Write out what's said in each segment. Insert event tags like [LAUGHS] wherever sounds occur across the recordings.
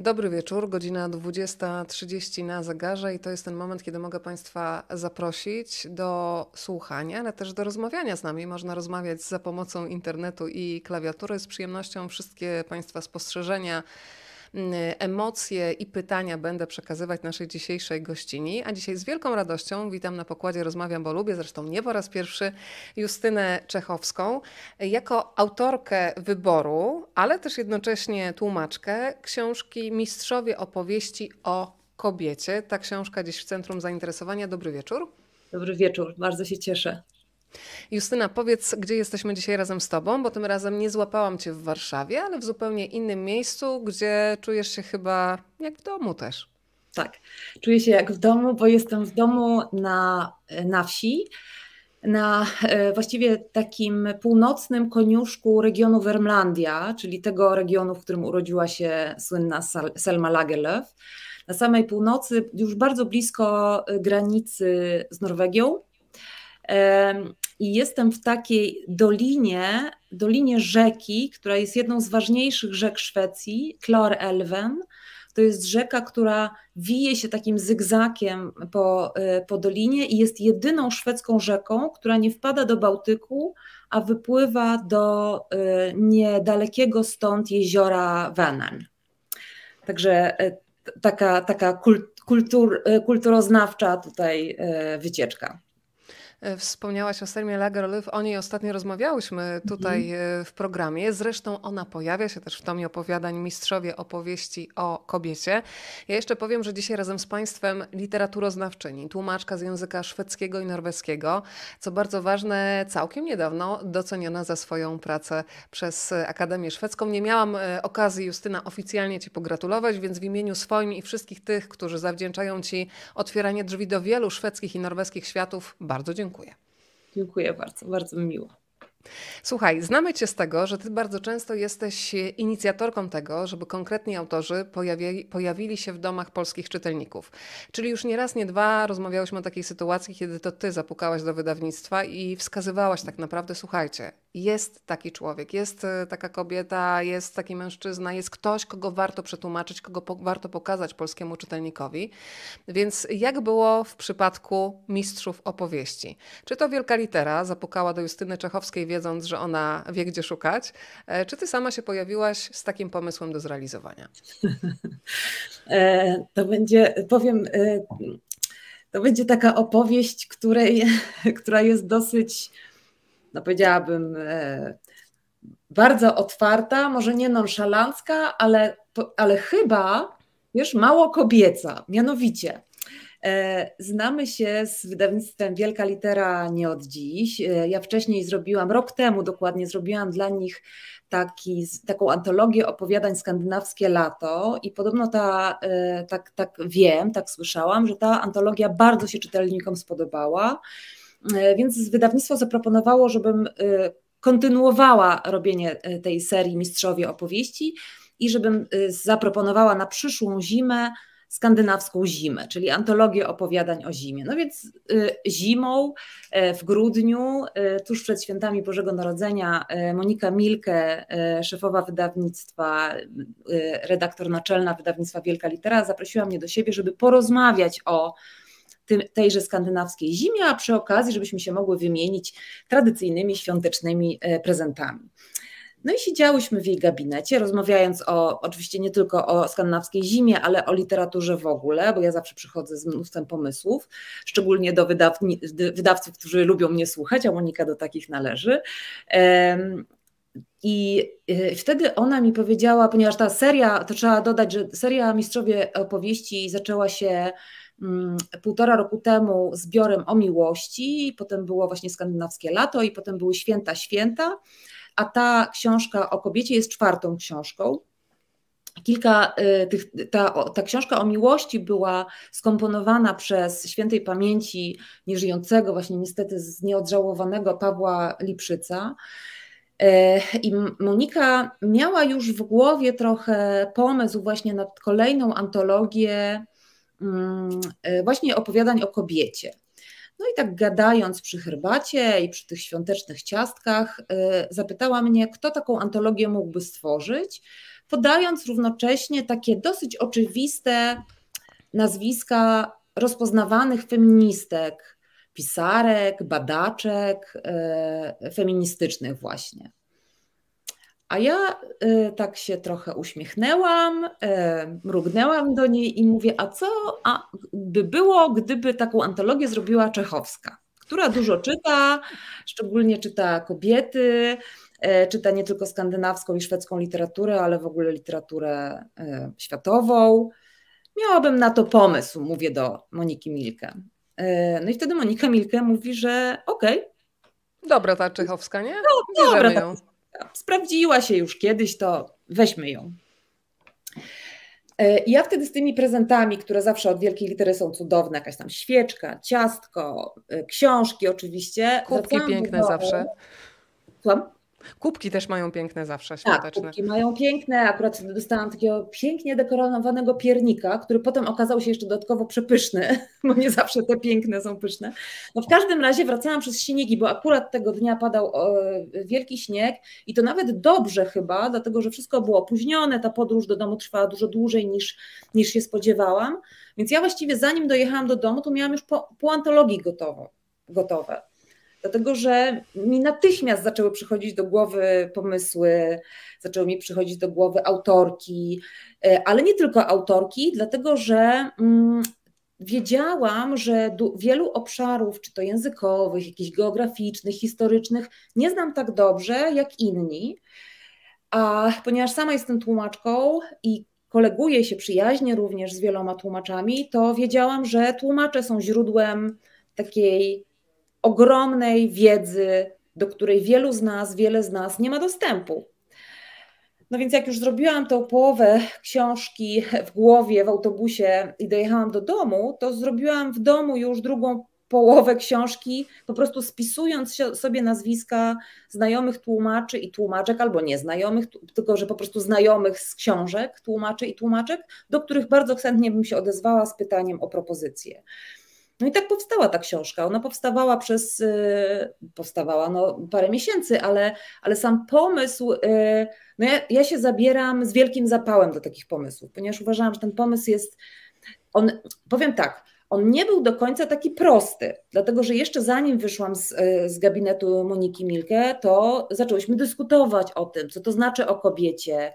Dobry wieczór, godzina 20.30 na zegarze i to jest ten moment, kiedy mogę Państwa zaprosić do słuchania, ale też do rozmawiania z nami. Można rozmawiać za pomocą internetu i klawiatury. Z przyjemnością wszystkie Państwa spostrzeżenia Mm, emocje i pytania będę przekazywać naszej dzisiejszej gościni. A dzisiaj z wielką radością witam na pokładzie Rozmawiam, bo lubię, zresztą nie po raz pierwszy, Justynę Czechowską, jako autorkę wyboru, ale też jednocześnie tłumaczkę książki Mistrzowie opowieści o kobiecie. Ta książka dziś w centrum zainteresowania. Dobry wieczór. Dobry wieczór, bardzo się cieszę. Justyna, powiedz, gdzie jesteśmy dzisiaj razem z Tobą, bo tym razem nie złapałam Cię w Warszawie, ale w zupełnie innym miejscu, gdzie czujesz się chyba jak w domu też. Tak, czuję się jak w domu, bo jestem w domu na, na wsi, na e, właściwie takim północnym koniuszku regionu Wermlandia, czyli tego regionu, w którym urodziła się słynna Selma Lagerlöf. Na samej północy, już bardzo blisko e, granicy z Norwegią, i jestem w takiej dolinie, dolinie rzeki, która jest jedną z ważniejszych rzek Szwecji, Elven. To jest rzeka, która wije się takim zygzakiem po, e, po dolinie i jest jedyną szwedzką rzeką, która nie wpada do Bałtyku, a wypływa do e, niedalekiego stąd jeziora Venen. Także e, taka, taka kultur, kulturoznawcza tutaj wycieczka. E, wspomniałaś o Sermie Lagerlöf, o niej ostatnio rozmawiałyśmy tutaj mm. w programie. Zresztą ona pojawia się też w tomie opowiadań Mistrzowie opowieści o kobiecie. Ja jeszcze powiem, że dzisiaj razem z Państwem literaturoznawczyni, tłumaczka z języka szwedzkiego i norweskiego, co bardzo ważne, całkiem niedawno doceniona za swoją pracę przez Akademię Szwedzką. Nie miałam e, okazji, Justyna, oficjalnie Ci pogratulować, więc w imieniu swoim i wszystkich tych, którzy zawdzięczają Ci otwieranie drzwi do wielu szwedzkich i norweskich światów, bardzo dziękuję. Dziękuję. Dziękuję bardzo, bardzo mi miło. Słuchaj, znamy Cię z tego, że Ty bardzo często jesteś inicjatorką tego, żeby konkretni autorzy pojawi, pojawili się w domach polskich czytelników. Czyli już nie raz, nie dwa rozmawiałyśmy o takiej sytuacji, kiedy to Ty zapukałaś do wydawnictwa i wskazywałaś tak naprawdę, słuchajcie, jest taki człowiek, jest e, taka kobieta, jest taki mężczyzna, jest ktoś, kogo warto przetłumaczyć, kogo po, warto pokazać polskiemu czytelnikowi. Więc jak było w przypadku mistrzów opowieści? Czy to wielka litera zapukała do Justyny Czechowskiej, wiedząc, że ona wie, gdzie szukać? E, czy ty sama się pojawiłaś z takim pomysłem do zrealizowania? [LAUGHS] E, to będzie, powiem, to będzie taka opowieść, której, [LAUGHS] która jest dosyć no powiedziałabym, e, bardzo otwarta, może nie nonszalancka, ale, ale chyba, wiesz, mało kobieca. Mianowicie, e, Znamy się z wydawnictwem Wielka Litera nie od dziś. E, ja wcześniej zrobiłam, rok temu dokładnie, zrobiłam dla nich taki, taką antologię opowiadań Skandynawskie Lato i podobno ta, tak, tak wiem, tak słyszałam, że ta antologia bardzo się czytelnikom spodobała E, więc wydawnictwo zaproponowało, żebym e, kontynuowała robienie e, tej serii Mistrzowie Opowieści i żebym zaproponowała na przyszłą zimę skandynawską zimę, czyli antologię opowiadań o zimie. No więc zimą w grudniu, tuż przed świętami Bożego Narodzenia, Monika Milke, szefowa wydawnictwa, redaktor naczelna wydawnictwa Wielka Litera, zaprosiła mnie do siebie, żeby porozmawiać o tejże skandynawskiej zimie, a przy okazji, żebyśmy się mogły wymienić tradycyjnymi świątecznymi e, prezentami. No i siedziałyśmy w jej gabinecie, rozmawiając o, oczywiście nie tylko o skandynawskiej zimie, ale o literaturze w ogóle, bo ja zawsze przychodzę z mnóstwem pomysłów, szczególnie do wydawców, którzy lubią mnie słuchać, a Monika do takich należy. i e, wtedy ona mi powiedziała, ponieważ ta seria, to trzeba dodać, że seria Mistrzowie Opowieści zaczęła się Mm, półtora roku temu zbiorem o miłości, potem było właśnie skandynawskie lato i potem były święta, święta, a ta książka o kobiecie jest czwartą książką. Kilka y, tych, ta, ta książka o miłości była skomponowana przez świętej pamięci nieżyjącego, właśnie niestety z nieodżałowanego Pawła Liprzyca. E, I Monika miała już w głowie trochę pomysł właśnie nad kolejną antologię Mm, e, właśnie opowiadań o kobiecie. No i tak gadając przy herbacie i przy tych świątecznych ciastkach, e, zapytała mnie, kto taką antologię mógłby stworzyć, podając równocześnie takie dosyć oczywiste nazwiska rozpoznawanych feministek, pisarek, badaczek e, feministycznych właśnie. A ja y, tak się trochę uśmiechnęłam, y, mrugnęłam do niej i mówię, a co a by było, gdyby taką antologię zrobiła Czechowska, która dużo czyta, szczególnie czyta kobiety, y, czyta nie tylko skandynawską i szwedzką literaturę, ale w ogóle literaturę y, światową. Miałabym na to pomysł, mówię do Moniki Milkę. Y, no i wtedy Monika Milkę mówi, że okej. Okay. Dobra ta Czechowska, nie? No, dobra, ją. Ta sprawdziła się już kiedyś, to weźmy ją. E, ja wtedy z tymi prezentami, które zawsze od wielkiej litery są cudowne, jakaś tam świeczka, ciastko, e, książki oczywiście. Kubki piękne zawsze. Słucham? Kubki też mają piękne zawsze, tak, świąteczne. Tak, kubki mają piękne. Akurat dostałam takiego pięknie dekorowanego piernika, który potem okazał się jeszcze dodatkowo przepyszny, [LAUGHS] bo nie zawsze te piękne są pyszne. No w każdym razie wracałam przez śniegi, bo akurat tego dnia padał e, wielki śnieg i to nawet dobrze chyba, dlatego że wszystko było opóźnione, ta podróż do domu trwała dużo dłużej niż, niż się spodziewałam. Więc ja właściwie zanim dojechałam do domu, to miałam już po, po antologii gotowe dlatego że mi natychmiast zaczęły przychodzić do głowy pomysły, zaczęły mi przychodzić do głowy autorki, e, ale nie tylko autorki, dlatego że mm, wiedziałam, że wielu obszarów, czy to językowych, jakichś geograficznych, historycznych, nie znam tak dobrze jak inni. A ponieważ sama jestem tłumaczką i koleguję się przyjaźnie również z wieloma tłumaczami, to wiedziałam, że tłumacze są źródłem takiej ogromnej wiedzy, do której wielu z nas, wiele z nas nie ma dostępu. No więc jak już zrobiłam tą połowę książki w głowie, w autobusie i dojechałam do domu, to zrobiłam w domu już drugą połowę książki, po prostu spisując sobie nazwiska znajomych tłumaczy i tłumaczek, albo nieznajomych, tylko że po prostu znajomych z książek, tłumaczy i tłumaczek, do których bardzo chętnie bym się odezwała z pytaniem o propozycje. No i tak powstała ta książka. Ona powstawała przez, y, powstawała no parę miesięcy, ale, ale sam pomysł, y, no ja, ja się zabieram z wielkim zapałem do takich pomysłów, ponieważ uważałam, że ten pomysł jest, on, powiem tak, on nie był do końca taki prosty, dlatego że jeszcze zanim wyszłam z, y, z, gabinetu Moniki Milke, to zaczęłyśmy dyskutować o tym, co to znaczy o kobiecie,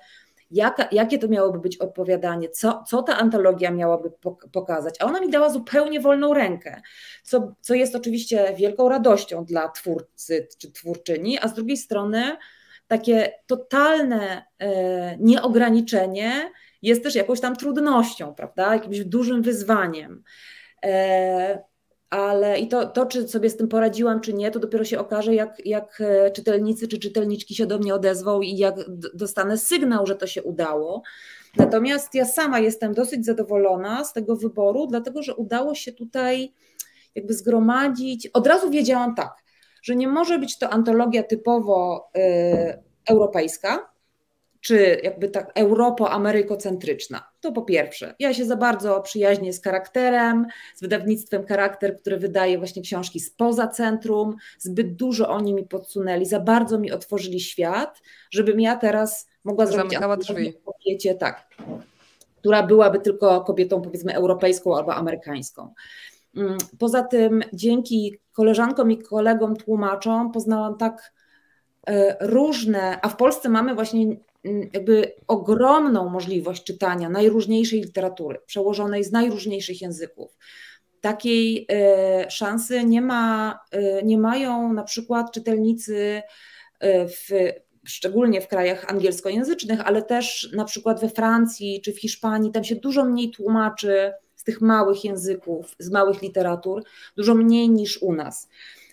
jaka, jakie to miałoby być opowiadanie, co, co ta antologia miałaby pokazać. A ona mi dała zupełnie wolną rękę, co, co jest oczywiście wielką radością dla twórcy czy twórczyni, a z drugiej strony takie totalne e, nieograniczenie jest też jakąś tam trudnością, prawda? Jakimś dużym wyzwaniem. E, ale i to, to, czy sobie z tym poradziłam, czy nie, to dopiero się okaże, jak, jak e, czytelnicy czy czytelniczki się do mnie odezwą i jak dostanę sygnał, że to się udało. Natomiast ja sama jestem dosyć zadowolona z tego wyboru, dlatego że udało się tutaj jakby zgromadzić. Od razu wiedziałam tak, że nie może być to antologia typowo y, europejska, czy jakby tak europo-amerykocentryczna to po pierwsze, ja się za bardzo przyjaźnię z charakterem, z wydawnictwem Charakter, które wydaje właśnie książki spoza centrum. Zbyt dużo oni mi podsunęli, za bardzo mi otworzyli świat, żebym ja teraz mogła Zamykała zrobić drzwi. kobiecie, tak, która byłaby tylko kobietą powiedzmy europejską albo amerykańską. Mm, poza tym dzięki koleżankom i kolegom tłumaczom poznałam tak e, różne, a w Polsce mamy właśnie jakby ogromną możliwość czytania najróżniejszej literatury, przełożonej z najróżniejszych języków. Takiej e, szansy nie, ma, e, nie mają na przykład czytelnicy e, w, szczególnie w krajach angielskojęzycznych, ale też na przykład we Francji czy w Hiszpanii, tam się dużo mniej tłumaczy z tych małych języków, z małych literatur, dużo mniej niż u nas.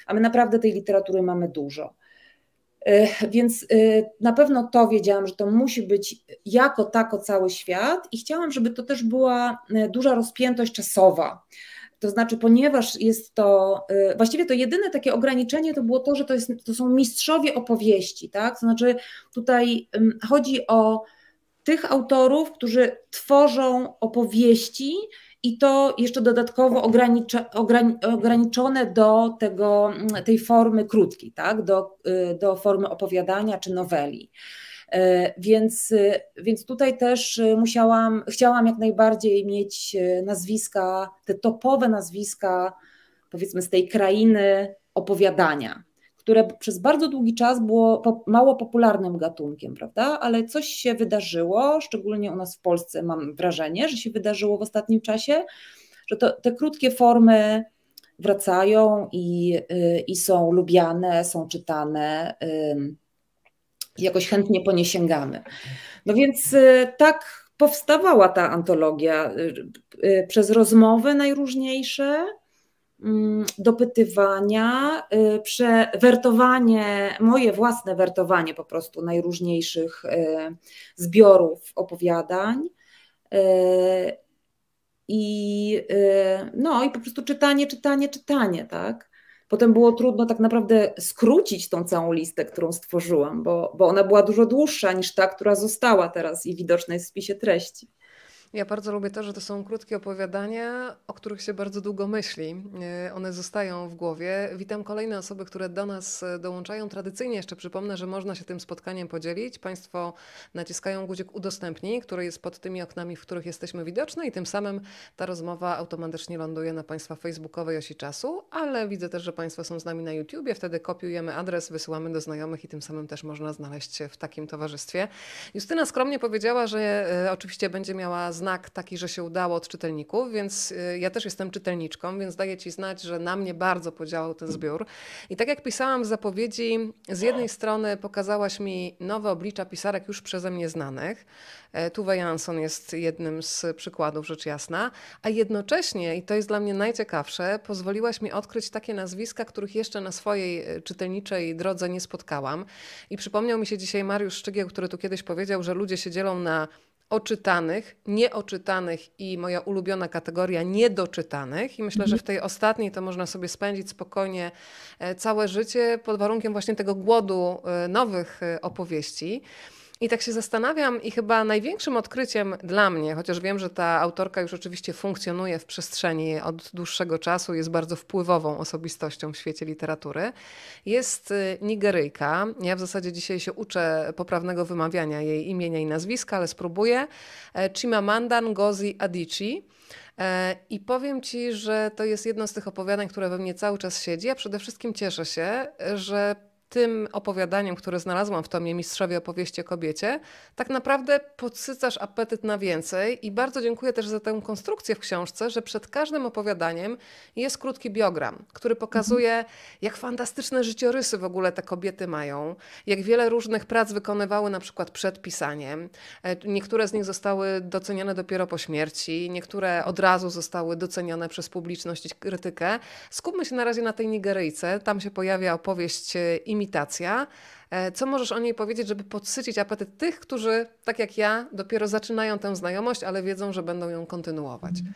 A my naprawdę tej literatury mamy dużo. Y, więc y, na pewno to wiedziałam, że to musi być jako tako cały świat i chciałam, żeby to też była y, duża rozpiętość czasowa. To znaczy, ponieważ jest to, właściwie to jedyne takie ograniczenie to było to, że to, jest, to są mistrzowie opowieści, tak? To znaczy, tutaj chodzi o tych autorów, którzy tworzą opowieści, i to jeszcze dodatkowo ograniczone do tego, mm, tej formy krótkiej, tak? do, y, do formy opowiadania czy noweli. Y, więc, y, więc tutaj też musiałam, chciałam jak najbardziej mieć nazwiska, te topowe nazwiska, powiedzmy z tej krainy opowiadania które przez bardzo długi czas było mało popularnym gatunkiem, prawda? Ale coś się wydarzyło, szczególnie u nas w Polsce mam wrażenie, że się wydarzyło w ostatnim czasie, że to, te krótkie formy wracają i, y, i są lubiane, są czytane. Jakoś chętnie po nie sięgamy. No więc y, tak powstawała ta antologia y, przez rozmowy najróżniejsze, Mm, dopytywania, y, przewertowanie, moje własne wertowanie po prostu najróżniejszych y, zbiorów opowiadań. Y, I, no, i po prostu czytanie, czytanie, czytanie, tak. Potem było trudno tak naprawdę skrócić tą całą listę, którą stworzyłam, bo, bo ona była dużo dłuższa niż ta, która została teraz i widoczna jest w spisie treści. Ja bardzo lubię to, że to są krótkie opowiadania, o których się bardzo długo myśli. E, one zostają w głowie. Witam kolejne osoby, które do nas e, dołączają. Tradycyjnie jeszcze przypomnę, że można się tym spotkaniem podzielić. Państwo naciskają guzik udostępnij, który jest pod tymi oknami, w których jesteśmy widoczni i tym samym ta rozmowa automatycznie ląduje na Państwa facebookowej osi czasu, ale widzę też, że Państwo są z nami na YouTubie, wtedy kopiujemy adres, wysyłamy do znajomych i tym samym też można znaleźć się w takim towarzystwie. Justyna skromnie powiedziała, że e, oczywiście będzie miała znak taki, że się udało od czytelników, więc y, ja też jestem czytelniczką, więc daję ci znać, że na mnie bardzo podziałał ten zbiór. I tak jak pisałam w zapowiedzi, z jednej strony pokazałaś mi nowe oblicza pisarek już przeze mnie znanych. E, Tuwe Jansson jest jednym z przykładów, rzecz jasna, a jednocześnie, i to jest dla mnie najciekawsze, pozwoliłaś mi odkryć takie nazwiska, których jeszcze na swojej e, czytelniczej drodze nie spotkałam. I przypomniał mi się dzisiaj Mariusz Szczygieł, który tu kiedyś powiedział, że ludzie się dzielą na oczytanych, nieoczytanych i moja ulubiona kategoria niedoczytanych. I myślę, że mhm. w tej ostatniej to można sobie spędzić spokojnie e, całe życie pod warunkiem właśnie tego głodu e, nowych e, opowieści. I tak się zastanawiam, i chyba największym odkryciem dla mnie, chociaż wiem, że ta autorka już oczywiście funkcjonuje w przestrzeni od dłuższego czasu, jest bardzo wpływową osobistością w świecie literatury, jest y, Nigeryjka. Ja w zasadzie dzisiaj się uczę poprawnego wymawiania jej imienia i nazwiska, ale spróbuję. E, Chimamanda Ngozi Adichie. E, I powiem Ci, że to jest jedno z tych opowiadań, które we mnie cały czas siedzi. A przede wszystkim cieszę się, że tym opowiadaniem, które znalazłam w tomie Mistrzowie opowieści o kobiecie, tak naprawdę podsycasz apetyt na więcej i bardzo dziękuję też za tę konstrukcję w książce, że przed każdym opowiadaniem jest krótki biogram, który pokazuje, jak fantastyczne życiorysy w ogóle te kobiety mają, jak wiele różnych prac wykonywały na przykład przed pisaniem. E, niektóre z nich zostały docenione dopiero po śmierci, niektóre od razu zostały docenione przez publiczność i krytykę. Skupmy się na razie na tej Nigeryjce, tam się pojawia opowieść e, im imitacja. E, co możesz o niej powiedzieć, żeby podsycić apetyt tych, którzy, tak jak ja, dopiero zaczynają tę znajomość, ale wiedzą, że będą ją kontynuować? Mhm.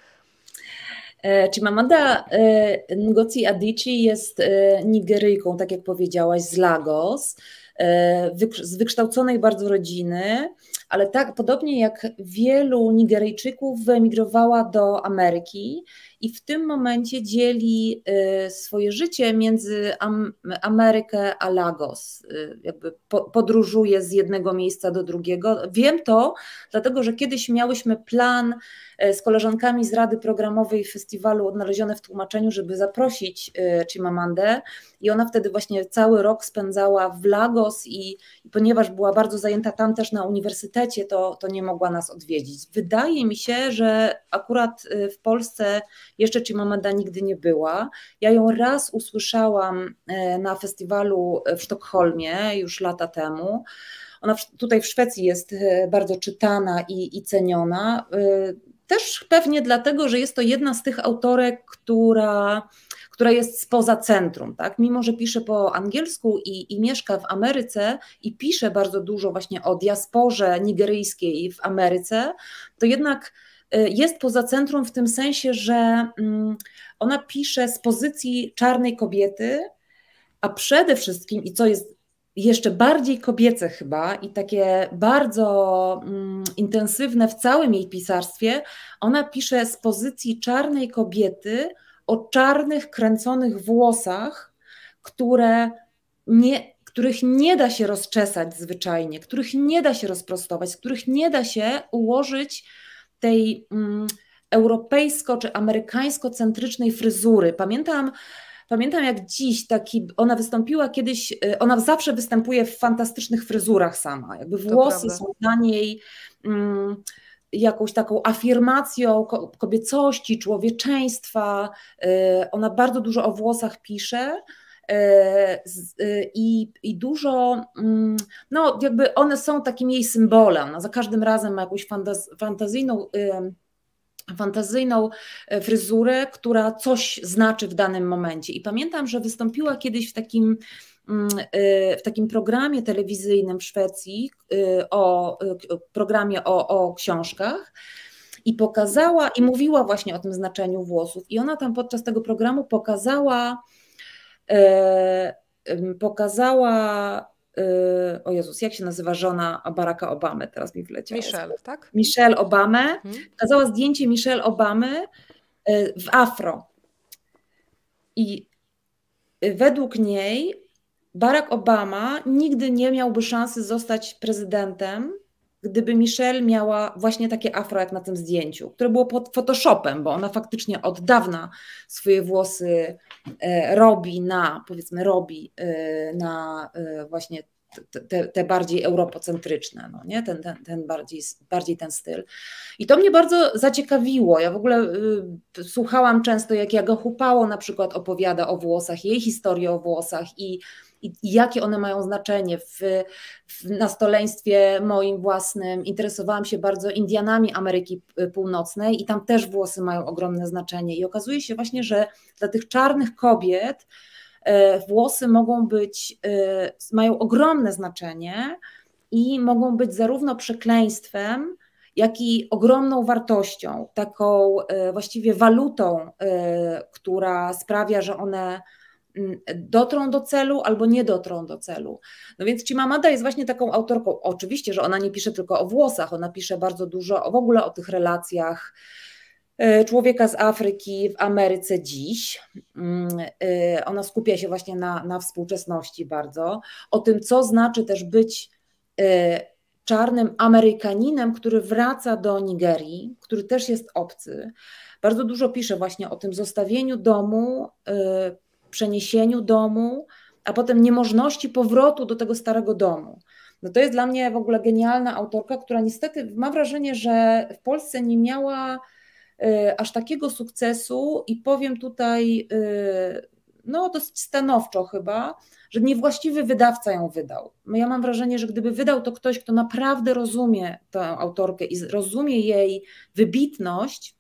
E, Chimamanda e, Ngozi Adichie jest Nigeryjką, tak jak powiedziałaś, z Lagos, z wykształconej bardzo rodziny, ale tak podobnie jak wielu Nigeryjczyków wyemigrowała do Ameryki i w tym momencie dzieli y, swoje życie między Amerykę a Lagos. Y, jakby podróżuje z jednego miejsca do drugiego. Wiem to, dlatego że kiedyś miałyśmy plan y, z koleżankami z Rady Programowej Festiwalu odnalezione w tłumaczeniu, żeby zaprosić Chimamandę i ona wtedy właśnie cały rok spędzała w Lagos i, i ponieważ była bardzo zajęta tam też na uniwersytecie, to, to nie mogła nas odwiedzić. Wydaje mi się, że akurat w Polsce jeszcze Chimamanda nigdy nie była. Ja ją raz usłyszałam e, na festiwalu w Sztokholmie już lata temu. Ona tutaj w Szwecji jest e, bardzo czytana i, i ceniona. E, też pewnie dlatego, że jest to jedna z tych autorek, która, która jest spoza centrum. Tak? Mimo, że pisze po angielsku i, i mieszka w Ameryce i pisze bardzo dużo właśnie o diasporze nigeryjskiej w Ameryce, to jednak Y, jest poza centrum w tym sensie, że mm, ona pisze z pozycji czarnej kobiety, a przede wszystkim, i co jest jeszcze bardziej kobiece chyba i takie bardzo mm, intensywne w całym jej pisarstwie, ona pisze z pozycji czarnej kobiety o czarnych, kręconych włosach, które nie, których nie da się rozczesać zwyczajnie, których nie da się rozprostować, których nie da się ułożyć tej mm, europejsko czy amerykańsko-centrycznej fryzury. Pamiętam, pamiętam jak dziś taki, ona wystąpiła kiedyś, y, ona zawsze występuje w fantastycznych fryzurach sama, jakby włosy są dla niej mm, jakąś taką afirmacją kobiecości, człowieczeństwa, yy, ona bardzo dużo o włosach pisze, E, e, i, i dużo, mm, no jakby one są takim jej symbolem, no, za każdym razem ma jakąś fantazyjną y, fantazyjną e, fryzurę, która coś znaczy w danym momencie. I pamiętam, że wystąpiła kiedyś w takim, mm, w takim programie telewizyjnym w Szwecji, o programie o, o książkach. I pokazała, i mówiła właśnie o tym znaczeniu włosów. I ona tam podczas tego programu pokazała E, pokazała, e, o Jezus, jak się nazywa żona Baracka Obamy, teraz mi wleciało. Michelle, tak? Michelle Obamę. Mhm. Pokazała zdjęcie Michelle Obamy e, w afro. I według niej Barack Obama nigdy nie miałby szansy zostać prezydentem, gdyby Michelle miała właśnie takie afro jak na tym zdjęciu, które było pod Photoshopem, bo ona faktycznie od dawna swoje włosy e, robi na, powiedzmy, robi e, na e, właśnie te, te, bardziej europocentryczne, no nie? Ten, ten, ten bardziej, bardziej ten styl. I to mnie bardzo zaciekawiło. Ja w ogóle y, słuchałam często, jak Jago Hupało na przykład opowiada o włosach, jej historię o włosach i i, i jakie one mają znaczenie. W, w nastoleństwie moim własnym interesowałam się bardzo Indianami Ameryki Północnej i tam też włosy mają ogromne znaczenie. I okazuje się właśnie, że dla tych czarnych kobiet e, włosy mogą być, e, mają ogromne znaczenie i mogą być zarówno przekleństwem, jak i ogromną wartością, taką e, właściwie walutą, która sprawia, że one Mm, dotrą do celu albo nie dotrą do celu. No więc Chimamada jest właśnie taką autorką. Oczywiście, że ona nie pisze tylko o włosach, ona pisze bardzo dużo w ogóle o tych relacjach e, człowieka z Afryki w Ameryce dziś. Mm, e, ona skupia się właśnie na, na współczesności bardzo, o tym, co znaczy też być e, czarnym Amerykaninem, który wraca do Nigerii, który też jest obcy. Bardzo dużo pisze właśnie o tym zostawieniu domu przeniesieniu domu, a potem niemożności powrotu do tego starego domu. No to jest dla mnie w ogóle genialna autorka, która niestety mam wrażenie, że w Polsce nie miała y, aż takiego sukcesu i powiem tutaj y, no dosyć stanowczo chyba, że niewłaściwy wydawca ją wydał. No ja mam wrażenie, że gdyby wydał to ktoś, kto naprawdę rozumie tę autorkę i rozumie jej wybitność,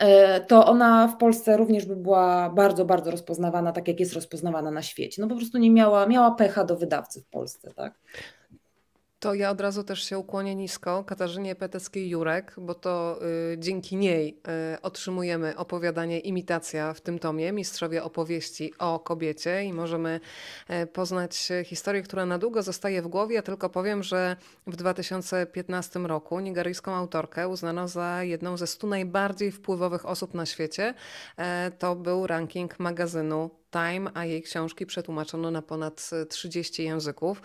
E, to ona w Polsce również by była bardzo, bardzo rozpoznawana, tak jak jest rozpoznawana na świecie. No po prostu nie miała, miała pecha do wydawcy w Polsce, tak? To ja od razu też się ukłonię nisko Katarzynie Peteckiej-Jurek, bo to y, dzięki niej y, otrzymujemy opowiadanie Imitacja w tym tomie, Mistrzowie opowieści o kobiecie i możemy y, poznać historię, która na długo zostaje w głowie. Ja tylko powiem, że w 2015 roku nigeryjską autorkę uznano za jedną ze 100 najbardziej wpływowych osób na świecie. E, to był ranking magazynu Time, a jej książki przetłumaczono na ponad 30 e, języków.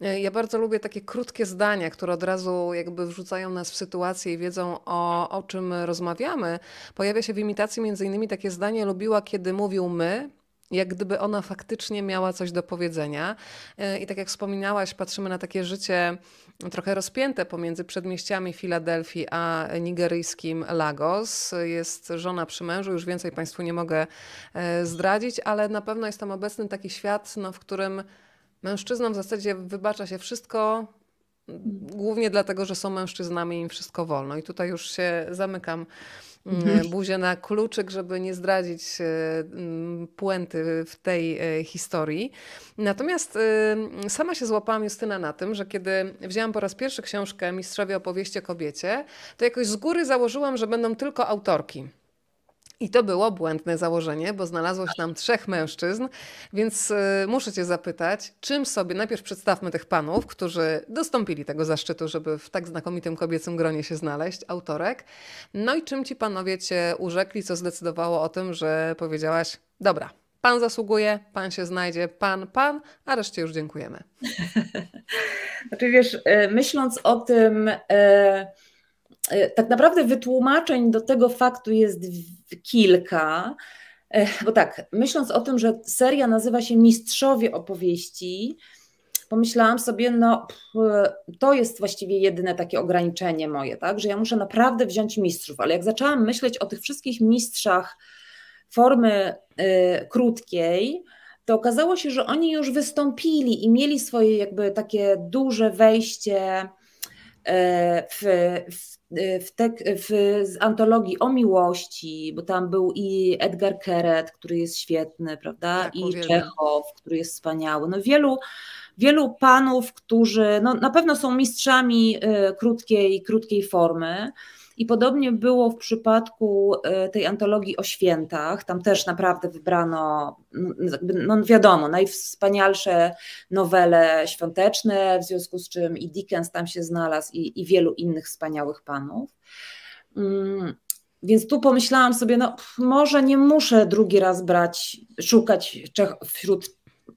E, ja bardzo lubię takie krótkie zdania, które od razu jakby wrzucają nas w sytuację i wiedzą o, o czym rozmawiamy. Pojawia się w imitacji między innymi takie zdanie lubiła, kiedy mówił my, jak gdyby ona faktycznie miała coś do powiedzenia. E, I tak jak wspominałaś, patrzymy na takie życie trochę rozpięte pomiędzy przedmieściami Filadelfii a nigeryjskim Lagos. Jest żona przy mężu, już więcej Państwu nie mogę e, zdradzić, ale na pewno jest tam obecny taki świat, no, w którym mężczyznom w zasadzie wybacza się wszystko, głównie dlatego, że są mężczyznami i im wszystko wolno. I tutaj już się zamykam Mm, mhm. buzię na kluczyk, żeby nie zdradzić e, mm, puenty w tej e, historii. Natomiast e, sama się złapałam Justyna na tym, że kiedy wzięłam po raz pierwszy książkę Mistrzowie opowieści o kobiecie, to jakoś z góry założyłam, że będą tylko autorki. I to było błędne założenie, bo znalazło się tam trzech mężczyzn, więc y, muszę Cię zapytać, czym sobie, najpierw przedstawmy tych panów, którzy dostąpili tego zaszczytu, żeby w tak znakomitym kobiecym gronie się znaleźć, autorek, no i czym Ci panowie Cię urzekli, co zdecydowało o tym, że powiedziałaś, dobra, pan zasługuje, pan się znajdzie, pan, pan, a reszcie już dziękujemy. [LAUGHS] znaczy wiesz, y, myśląc o tym... Yy E, tak naprawdę wytłumaczeń do tego faktu jest kilka. E, bo tak, myśląc o tym, że seria nazywa się Mistrzowie opowieści, pomyślałam sobie, no to jest właściwie jedyne takie ograniczenie moje, tak? że ja muszę naprawdę wziąć mistrzów, ale jak zaczęłam myśleć o tych wszystkich mistrzach formy y, krótkiej, to okazało się, że oni już wystąpili i mieli swoje jakby takie duże wejście w, w, w, te, w, z antologii o miłości, bo tam był i Edgar Keret, który jest świetny, prawda? Tak, I uwielbiam. Czechow, który jest wspaniały. No wielu, wielu panów, którzy no, na pewno są mistrzami y, krótkiej, krótkiej formy. I podobnie było w przypadku e, tej antologii o świętach. Tam też naprawdę wybrano, no wiadomo, najwspanialsze nowele świąteczne, w związku z czym i Dickens tam się znalazł, i, i wielu innych wspaniałych panów. Mm, więc tu pomyślałam sobie, no może nie muszę drugi raz brać, szukać wśród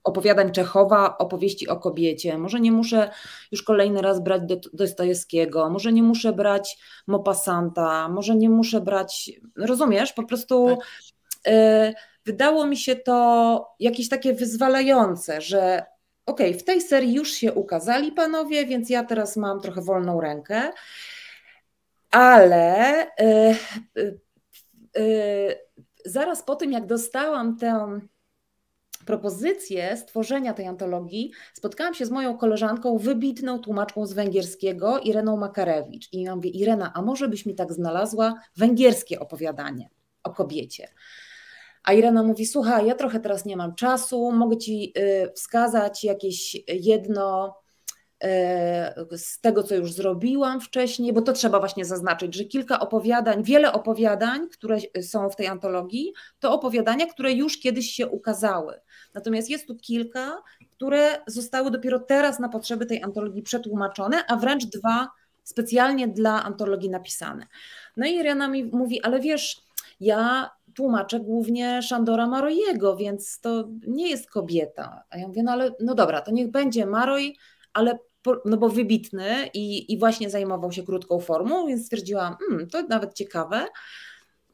opowiadań Czechowa, opowieści o kobiecie. Może nie muszę już kolejny raz brać Dostojewskiego, może nie muszę brać Mopasanta, może nie muszę brać. Rozumiesz? Po prostu. Tak. Y, wydało mi się to jakieś takie wyzwalające, że okej, okay, w tej serii już się ukazali panowie, więc ja teraz mam trochę wolną rękę, ale y, y, y zaraz po tym, jak dostałam tę propozycję stworzenia tej antologii spotkałam się z moją koleżanką, wybitną tłumaczką z węgierskiego, Ireną Makarewicz. I ja mówię, Irena, a może byś mi tak znalazła węgierskie opowiadanie o kobiecie? A Irena mówi: Słuchaj, ja trochę teraz nie mam czasu, mogę ci y, wskazać jakieś jedno E, z tego, co już zrobiłam wcześniej, bo to trzeba właśnie zaznaczyć, że kilka opowiadań, wiele opowiadań, które są w tej antologii, to opowiadania, które już kiedyś się ukazały. Natomiast jest tu kilka, które zostały dopiero teraz na potrzeby tej antologii przetłumaczone, a wręcz dwa specjalnie dla antologii napisane. No i Irena mi mówi, ale wiesz, ja tłumaczę głównie Szandora Marojego, więc to nie jest kobieta. A ja mówię, no ale no dobra, to niech będzie Maroj, ale no bo wybitny i, i właśnie zajmował się krótką formą, więc stwierdziłam, mmm, to nawet ciekawe.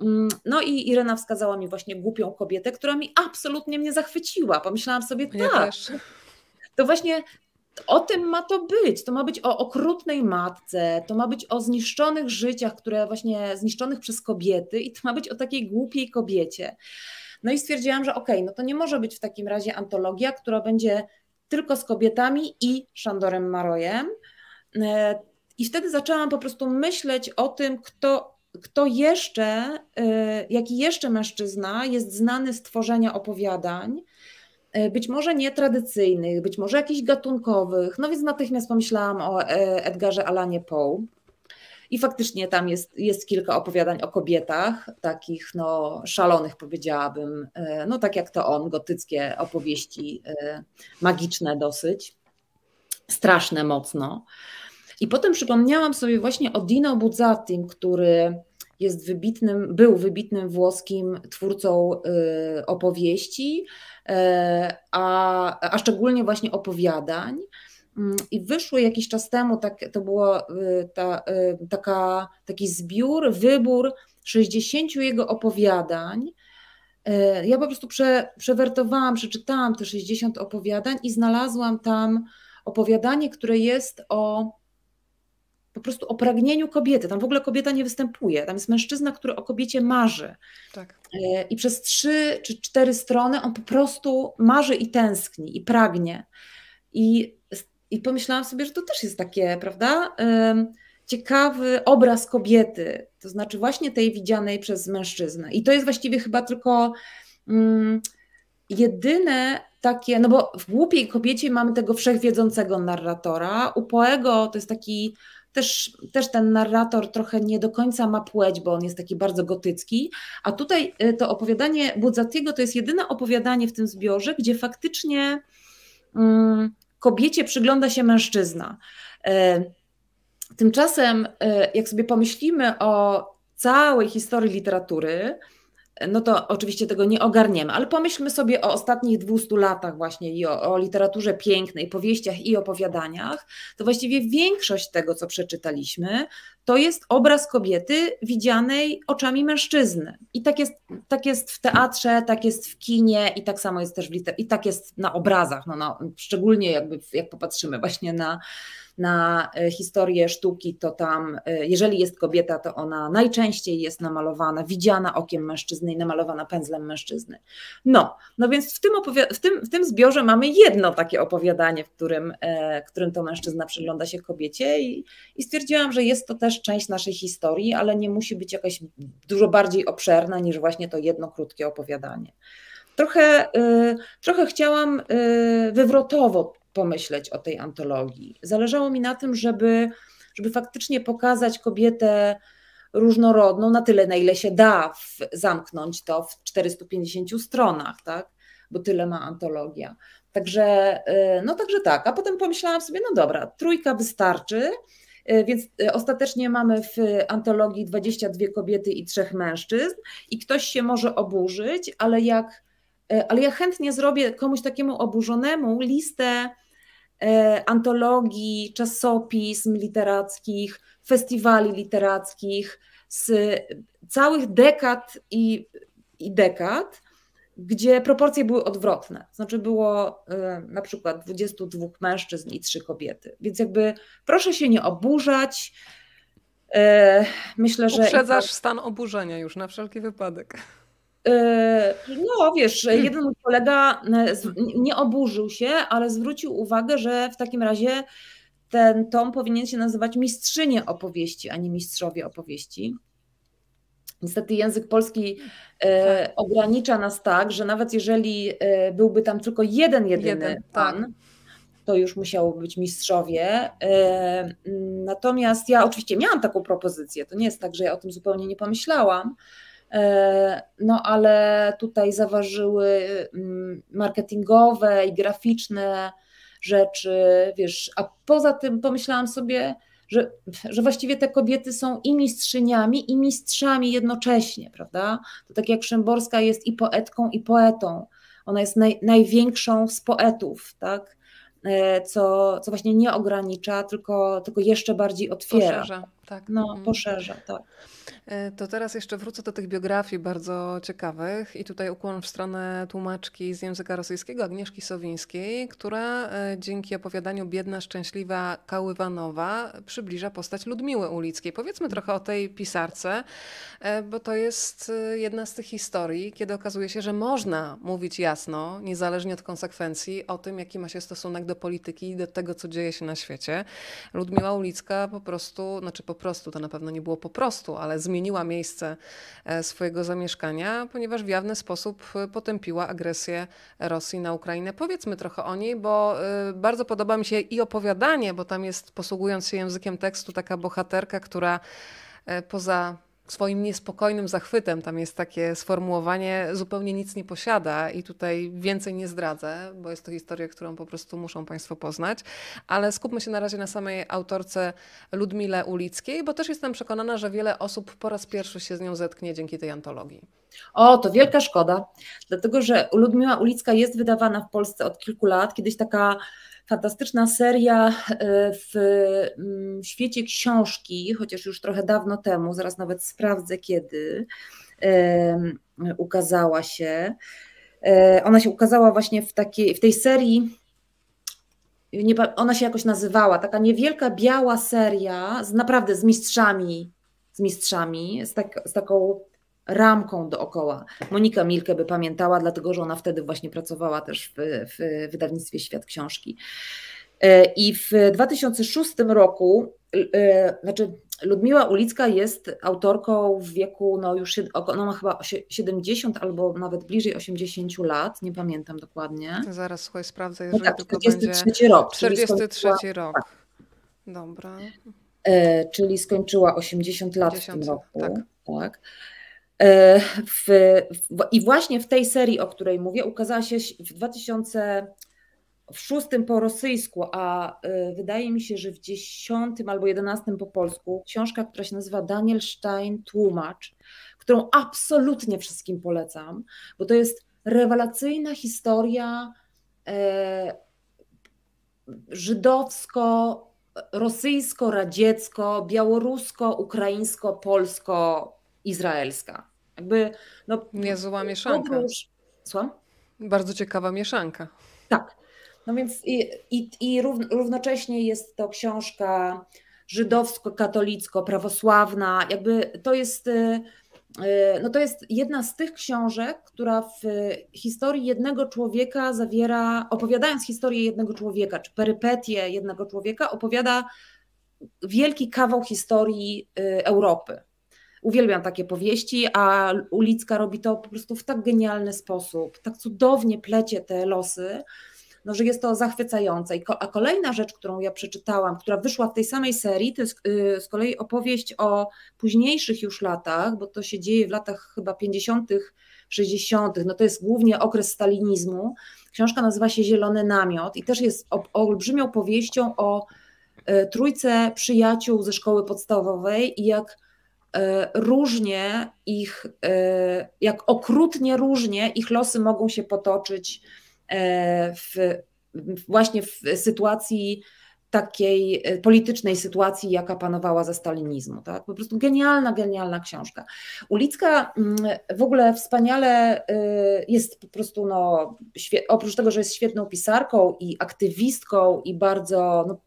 Mm, no i Irena wskazała mi właśnie głupią kobietę, która mi absolutnie mnie zachwyciła. Pomyślałam sobie, tak, ja to właśnie o tym ma to być. To ma być o okrutnej matce, to ma być o zniszczonych życiach, które właśnie zniszczonych przez kobiety i to ma być o takiej głupiej kobiecie. No i stwierdziłam, że okej, okay, no to nie może być w takim razie antologia, która będzie tylko z kobietami i Szandorem Marojem. E, I wtedy zaczęłam po prostu myśleć o tym, kto, kto jeszcze, e, jaki jeszcze mężczyzna jest znany z tworzenia opowiadań, e, być może nietradycyjnych, być może jakichś gatunkowych. No więc natychmiast pomyślałam o Edgarze Alanie Poe, i faktycznie tam jest, jest kilka opowiadań o kobietach, takich no, szalonych powiedziałabym, e, no tak jak to on, gotyckie opowieści, e, magiczne dosyć, straszne mocno. I potem przypomniałam sobie właśnie o Dino Buzzatim, który jest wybitnym, był wybitnym włoskim twórcą e, opowieści, a, a szczególnie właśnie opowiadań. Mm, I wyszły jakiś czas temu, tak, to była y, ta, y, taka, taki zbiór, wybór 60 jego opowiadań. Y, ja po prostu prze, przewertowałam, przeczytałam te 60 opowiadań i znalazłam tam opowiadanie, które jest o po prostu o pragnieniu kobiety. Tam w ogóle kobieta nie występuje. Tam jest mężczyzna, który o kobiecie marzy. Tak. I przez trzy czy cztery strony on po prostu marzy i tęskni i pragnie. I i pomyślałam sobie, że to też jest takie, prawda? Ciekawy obraz kobiety, to znaczy właśnie tej widzianej przez mężczyznę. I to jest właściwie chyba tylko um, jedyne takie, no bo w głupiej kobiecie mamy tego wszechwiedzącego narratora, u Poego to jest taki też, też ten narrator trochę nie do końca ma płeć, bo on jest taki bardzo gotycki. A tutaj e, to opowiadanie Budzatiego to jest jedyne opowiadanie w tym zbiorze, gdzie faktycznie mm, kobiecie przygląda się mężczyzna. E, tymczasem, e, jak sobie pomyślimy o całej historii literatury, no to oczywiście tego nie ogarniemy, ale pomyślmy sobie o ostatnich 200 latach właśnie i o, o, literaturze pięknej, powieściach i opowiadaniach, to właściwie większość tego, co przeczytaliśmy, to jest obraz kobiety widzianej oczami mężczyzny. I tak jest, tak jest w teatrze, tak jest w kinie i tak samo jest też w liter- i tak jest na obrazach, no, no, szczególnie jakby jak popatrzymy właśnie na, na e, historię sztuki, to tam, e, jeżeli jest kobieta, to ona najczęściej jest namalowana, widziana okiem mężczyzny i namalowana pędzlem mężczyzny. No, no więc w tym, w tym, w tym zbiorze mamy jedno takie opowiadanie, w którym, e, w którym to mężczyzna przygląda się kobiecie i, i stwierdziłam, że jest to też część naszej historii, ale nie musi być jakaś dużo bardziej obszerna niż właśnie to jedno krótkie opowiadanie. Trochę, trochę chciałam wywrotowo pomyśleć o tej antologii. Zależało mi na tym, żeby, żeby faktycznie pokazać kobietę różnorodną na tyle, na ile się da w, zamknąć to w 450 stronach, tak? bo tyle ma antologia. Także, y, no także tak, a potem pomyślałam sobie, no dobra, trójka wystarczy, y, więc y, ostatecznie mamy w antologii 22 kobiety i trzech mężczyzn i ktoś się może oburzyć, ale jak ale ja chętnie zrobię komuś takiemu oburzonemu listę E, antologii, czasopism literackich, festiwali literackich, z całych dekad i, i dekad, gdzie proporcje były odwrotne. Znaczy było e, na przykład 22 mężczyzn i 3 kobiety. Więc jakby proszę się nie oburzać. E, myślę, że. Uprzedzasz tak- stan oburzenia już na wszelki wypadek. No wiesz, hmm. jeden mój kolega e, nie oburzył się, ale zwrócił uwagę, że w takim razie ten tom powinien się nazywać Mistrzynie opowieści, a nie Mistrzowie opowieści. Niestety język polski e, tak. ogranicza nas tak, że nawet jeżeli e, byłby tam tylko jeden jedyny jeden, pan, tak. to już musiałoby być mistrzowie. E, natomiast ja oczywiście miałam taką propozycję, to nie jest tak, że ja o tym zupełnie nie pomyślałam, E, no ale tutaj zaważyły mm, marketingowe i graficzne rzeczy, wiesz, a poza tym pomyślałam sobie, że, że właściwie te kobiety są i mistrzyniami, i mistrzami jednocześnie, prawda? To tak jak Szymborska jest i poetką, i poetą. Ona jest naj, największą z poetów, tak? E, co, co właśnie nie ogranicza, tylko, tylko jeszcze bardziej otwiera. Poszerza tak. No, mhm. poszerza, tak. E, to teraz jeszcze wrócę do tych biografii bardzo ciekawych i tutaj ukłon w stronę tłumaczki z języka rosyjskiego Agnieszki Sowińskiej, która e, dzięki opowiadaniu Biedna, Szczęśliwa, Kaływanowa przybliża postać Ludmiły Ulickiej. Powiedzmy trochę o tej pisarce, e, bo to jest jedna z tych historii, kiedy okazuje się, że można mówić jasno, niezależnie od konsekwencji, o tym, jaki ma się stosunek do polityki i do tego, co dzieje się na świecie. Ludmiła Ulicka po prostu, znaczy po po prostu, to na pewno nie było po prostu, ale zmieniła miejsce e, swojego zamieszkania, ponieważ w jawny sposób e, potępiła agresję Rosji na Ukrainę. Powiedzmy trochę o niej, bo e, bardzo podoba mi się i opowiadanie, bo tam jest, posługując się językiem tekstu, taka bohaterka, która poza swoim niespokojnym zachwytem. Tam jest takie sformułowanie, zupełnie nic nie posiada i tutaj więcej nie zdradzę, bo jest to historia, którą po prostu muszą Państwo poznać. Ale skupmy się na razie na samej autorce Ludmile Ulickiej, bo też jestem przekonana, że wiele osób po raz pierwszy się z nią zetknie dzięki tej antologii. O, to wielka szkoda, dlatego że Ludmiła Ulicka jest wydawana w Polsce od kilku lat. Kiedyś taka fantastyczna seria e, w mm, świecie książki, chociaż już trochę dawno temu, zaraz nawet sprawdzę kiedy ukazała się. E, ona się ukazała właśnie w, takiej, w tej serii ona się jakoś nazywała, taka niewielka biała seria z naprawdę z mistrzami, z mistrzami, z, tak, z taką ramką dookoła. Monika Milkę by pamiętała, dlatego że ona wtedy właśnie pracowała też w, w wydawnictwie Świat Książki. E, I w 2006 roku, e, znaczy Ludmiła Ulicka jest autorką w wieku, no już ona ma chyba 70 albo nawet bliżej 80 lat, nie pamiętam dokładnie. Zaraz słuchaj, sprawdzę, no jeżeli no tak, tylko 43 będzie... rok. 43 rok, skończyła... Tak. dobra. E, czyli skończyła 80 lat 10, w tym roku. Tak. tak. E, w, w, I właśnie w tej serii, o której mówię, ukazała się w 2006 po rosyjsku, a e, wydaje mi się, że w 10 albo 11 po polsku, książka, która się nazywa Daniel Stein Tłumacz, którą absolutnie wszystkim polecam, bo to jest rewelacyjna historia e, żydowsko, rosyjsko, radziecko, białorusko, ukraińsko, polsko izraelska. Jakby, no, Niezła mieszanka. Podróż... Słucham? Bardzo ciekawa mieszanka. Tak. No więc i, i, i równocześnie jest to książka żydowsko-katolicko-prawosławna. Jakby to jest, y, y, no to jest jedna z tych książek, która w historii jednego człowieka zawiera, opowiadając historię jednego człowieka, czy perypetie jednego człowieka, opowiada wielki kawał historii y, Europy. Uwielbiam takie powieści, a Ulicka robi to po prostu w tak genialny sposób, tak cudownie plecie te losy, no, że jest to zachwycające. A kolejna rzecz, którą ja przeczytałam, która wyszła w tej samej serii, to jest y, z kolei opowieść o późniejszych już latach, bo to się dzieje w latach chyba 50., 60., no to jest głównie okres stalinizmu. Książka nazywa się Zielony Namiot i też jest olbrzymią powieścią o y, trójce przyjaciół ze szkoły podstawowej i jak E, różnie ich, e, jak okrutnie różnie ich losy mogą się potoczyć e, w, właśnie w sytuacji takiej politycznej sytuacji, jaka panowała za stalinizmu. Tak? Po prostu genialna, genialna książka. Ulicka mm, w ogóle wspaniale jest po prostu, no, oprócz tego, że jest świetną pisarką i aktywistką i bardzo no,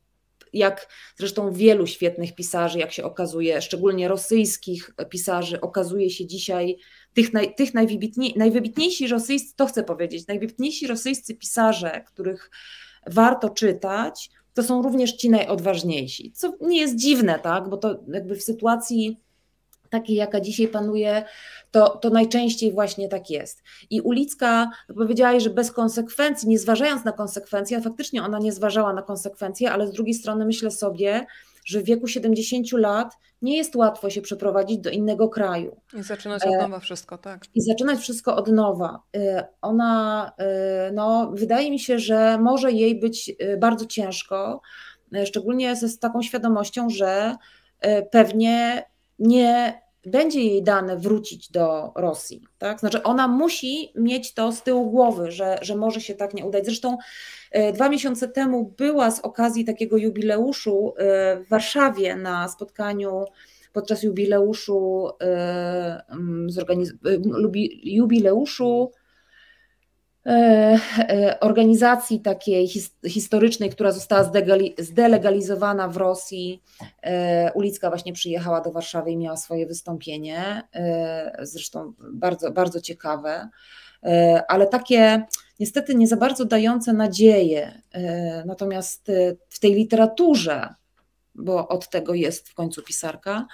jak zresztą wielu świetnych pisarzy, jak się okazuje, szczególnie rosyjskich pisarzy, okazuje się dzisiaj, tych, naj, tych najwybitniej, najwybitniejsi rosyjscy, to chcę powiedzieć, najwybitniejsi rosyjscy pisarze, których warto czytać, to są również ci najodważniejsi, co nie jest dziwne, tak, bo to jakby w sytuacji takiej, jaka dzisiaj panuje, to, to najczęściej właśnie tak jest. I Ulicka powiedziała, że bez konsekwencji, nie zważając na konsekwencje, a faktycznie ona nie zważała na konsekwencje, ale z drugiej strony myślę sobie, że w wieku 70 lat nie jest łatwo się przeprowadzić do innego kraju. I zaczynać od e, nowa wszystko, tak. I zaczynać wszystko od nowa. E, ona, e, no, wydaje mi się, że może jej być bardzo ciężko, szczególnie z, z taką świadomością, że pewnie nie będzie jej dane wrócić do Rosji. Tak? Znaczy ona musi mieć to z tyłu głowy, że, że może się tak nie udać. Zresztą e, dwa miesiące temu była z okazji takiego jubileuszu e, w Warszawie na spotkaniu podczas jubileuszu, e, mm, jubileuszu E, e, organizacji takiej historycznej, która została zdelegalizowana w Rosji. E, Ulicka właśnie przyjechała do Warszawy i miała swoje wystąpienie, zresztą bardzo, bardzo ciekawe, ale takie niestety nie za bardzo dające nadzieję. Natomiast w tej literaturze, bo od tego jest w końcu pisarka,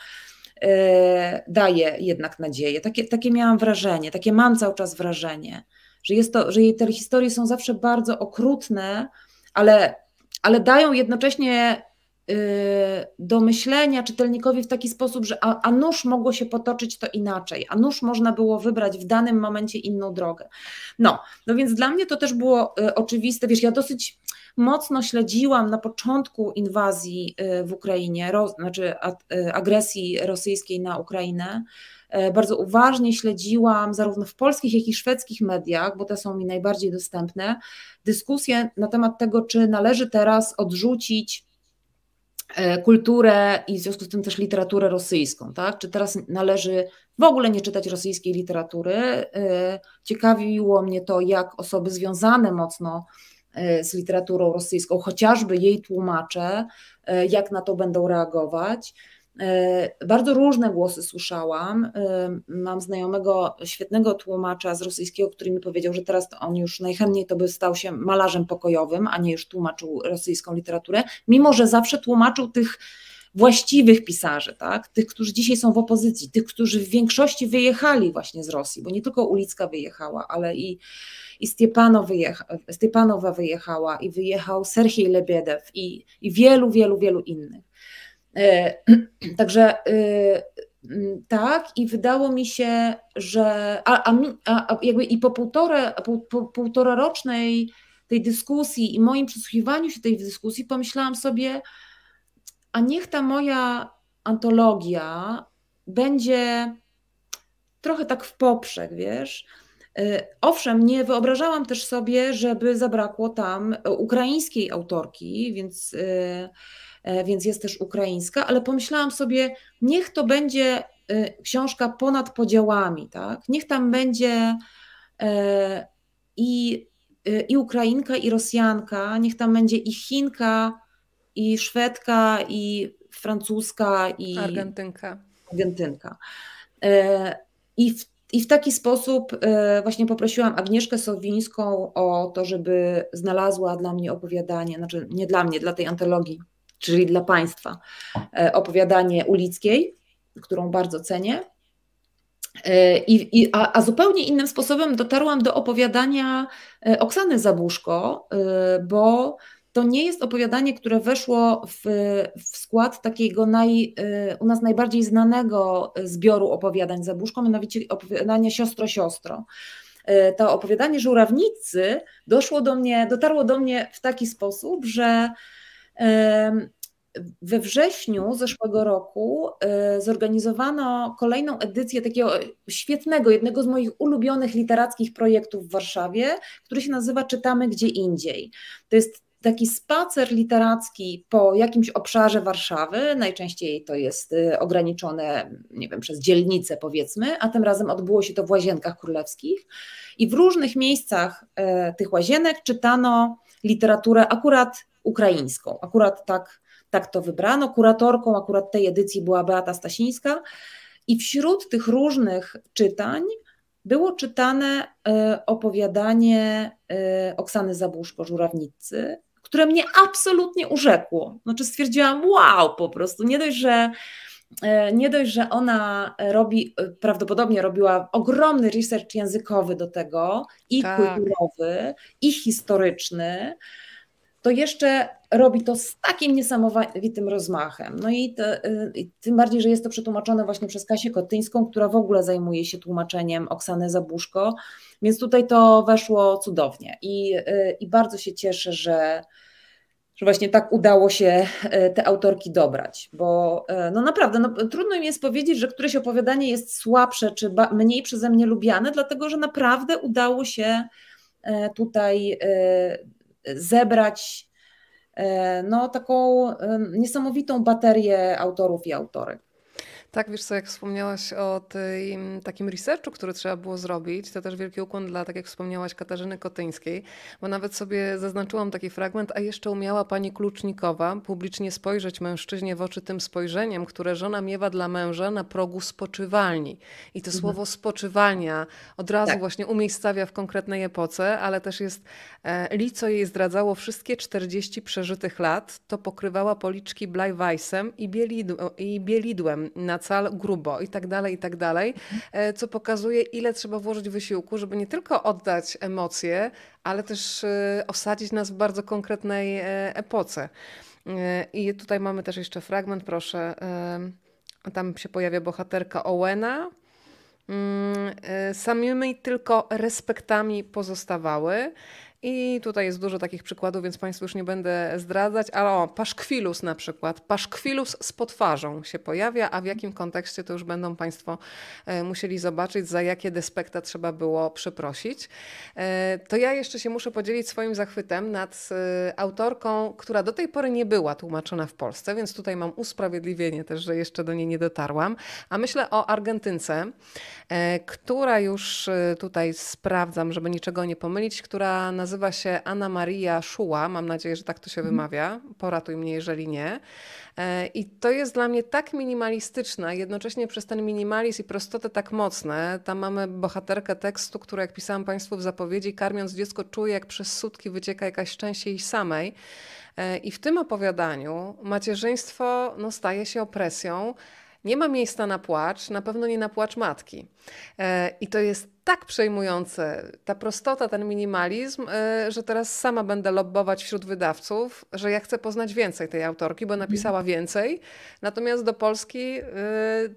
daje jednak nadzieję. Takie, takie miałam wrażenie, takie mam cały czas wrażenie że, jest to, że jej te historie są zawsze bardzo okrutne, ale, ale dają jednocześnie y, do myślenia czytelnikowi w taki sposób, że a, a nóż mogło się potoczyć to inaczej, a nóż można było wybrać w danym momencie inną drogę. No, no więc dla mnie to też było y, oczywiste, wiesz, ja dosyć mocno śledziłam na początku inwazji y, w Ukrainie, roz, znaczy agresji rosyjskiej na Ukrainę, E, bardzo uważnie śledziłam zarówno w polskich, jak i szwedzkich mediach, bo te są mi najbardziej dostępne, dyskusje na temat tego, czy należy teraz odrzucić e, kulturę i w związku z tym też literaturę rosyjską, tak? Czy teraz należy w ogóle nie czytać rosyjskiej literatury? E, ciekawiło mnie to, jak osoby związane mocno z literaturą rosyjską, chociażby jej tłumacze, jak na to będą reagować. E, bardzo różne głosy słyszałam. E, mam znajomego świetnego tłumacza z rosyjskiego, który mi powiedział, że teraz on już najchętniej to by stał się malarzem pokojowym, a nie już tłumaczył rosyjską literaturę, mimo że zawsze tłumaczył tych właściwych pisarzy, tak? tych, którzy dzisiaj są w opozycji, tych, którzy w większości wyjechali właśnie z Rosji, bo nie tylko Ulicka wyjechała, ale i, i wyjecha, wyjechała, i wyjechał Serhiej Lebedew i, i wielu, wielu, wielu innych. E, [CLEARS THROAT] także y, mm, tak, i wydało mi się, że. A, a, a jakby i po, półtore, po, po rocznej tej dyskusji i moim przysłuchiwaniu się tej dyskusji, pomyślałam sobie, a niech ta moja antologia będzie trochę tak w poprzek, wiesz. E, owszem, nie wyobrażałam też sobie, żeby zabrakło tam ukraińskiej autorki, więc y, E, więc jest też ukraińska, ale pomyślałam sobie, niech to będzie e, książka ponad podziałami, tak? Niech tam będzie e, i, i Ukrainka, i Rosjanka, niech tam będzie i Chinka, i Szwedka, i Francuska, i Argentynka. Argentynka. I w, I w taki sposób właśnie poprosiłam Agnieszkę Sowińską o to, żeby znalazła dla mnie opowiadanie, znaczy nie dla mnie, dla tej antologii czyli dla państwa, e, opowiadanie Ulickiej, którą bardzo cenię. E, I, i a, a, zupełnie innym sposobem dotarłam do opowiadania e, Oksany Zabuszko, bo to nie jest opowiadanie, które weszło w, w skład takiego naj, u nas najbardziej znanego zbioru opowiadań Zabuszko, mianowicie opowiadania Siostro-Siostro to opowiadanie żurawnicy doszło do mnie, dotarło do mnie w taki sposób, że we wrześniu zeszłego roku e, zorganizowano kolejną edycję takiego świetnego, jednego z moich ulubionych literackich projektów w Warszawie, który się nazywa Czytamy gdzie indziej. To jest taki spacer literacki po jakimś obszarze Warszawy, najczęściej to jest y, ograniczone, nie wiem, przez dzielnice powiedzmy, a tym razem odbyło się to w Łazienkach Królewskich i w różnych miejscach e, tych łazienek czytano literaturę akurat ukraińską. Akurat tak, tak to wybrano. Kuratorką akurat tej edycji była Beata Stasińska. I wśród tych różnych czytań było czytane e, opowiadanie e, Oksany Zabłuszko, Żurawnicy, które mnie absolutnie urzekło. Znaczy stwierdziłam, wow, po prostu nie dość, że e, nie dość, że ona robi, prawdopodobnie robiła ogromny research językowy do tego, i tak. kulturowy, i historyczny, to jeszcze robi to z takim niesamowitym rozmachem. No i, y, i tym bardziej, że jest to przetłumaczone właśnie przez Kasię Kotyńską, która w ogóle zajmuje się tłumaczeniem Oksany Zabuszko, więc tutaj to weszło cudownie i, y, i bardzo się cieszę, że, że właśnie tak udało się y, te autorki dobrać, bo no naprawdę no, trudno mi jest powiedzieć, że któreś opowiadanie jest słabsze czy mniej przeze mnie lubiane, dlatego że naprawdę udało się tutaj zebrać e, no, taką e, niesamowitą baterię autorów i autorek. Tak, wiesz co, jak wspomniałaś o tym takim researchu, który trzeba było zrobić, to też wielki ukłon dla, tak jak wspomniałaś, Katarzyny Kotyńskiej, bo nawet sobie zaznaczyłam taki fragment, a jeszcze umiała pani Klucznikowa publicznie spojrzeć mężczyźnie w oczy tym spojrzeniem, które żona miewa dla męża na progu spoczywalni. I to mhm. słowo spoczywalnia od razu tak. właśnie umiejscawia w konkretnej epoce, ale też jest, e, lico jej zdradzało wszystkie 40 przeżytych lat, to pokrywała policzki Blajwajsem i, bielidł, i bielidłem nad cal, grubo i tak dalej, i tak dalej, e, co pokazuje, ile trzeba włożyć wysiłku, żeby nie tylko oddać emocje, ale też e, osadzić nas w bardzo konkretnej e, epoce. I tutaj mamy też jeszcze fragment, proszę. Tam się pojawia bohaterka Owena. Mm, samymi tylko respektami pozostawały. I tutaj jest dużo takich przykładów, więc Państwu już nie będę zdradzać, ale o, paszkwilus na przykład. Paszkwilus z potwarzą się pojawia, a w jakim kontekście to już będą Państwo e, musieli zobaczyć, za jakie despekta trzeba było przeprosić. E, to ja jeszcze się muszę podzielić swoim zachwytem nad e, autorką, która do tej pory nie była tłumaczona w Polsce, więc tutaj mam usprawiedliwienie też, że jeszcze do niej nie dotarłam. A myślę o Argentynce, która już tutaj sprawdzam, żeby niczego nie pomylić, która nazywa nazywa się Anna Maria Szuła, mam nadzieję, że tak to się mhm. wymawia, poratuj mnie, jeżeli nie. E, I to jest dla mnie tak minimalistyczne, jednocześnie przez ten minimalizm i prostotę tak mocne. Tam mamy bohaterkę tekstu, która jak pisałam Państwu w zapowiedzi, karmiąc dziecko czuje jak przez sutki wycieka jakaś część jej samej. E, I w tym opowiadaniu macierzyństwo no, staje się opresją, nie ma miejsca na płacz, na pewno nie na płacz matki. E, I to jest tak przejmujące, ta prostota, ten minimalizm, e, że teraz sama będę lobbować wśród wydawców, że ja chcę poznać więcej tej autorki, bo napisała mhm. więcej. Natomiast do Polski e,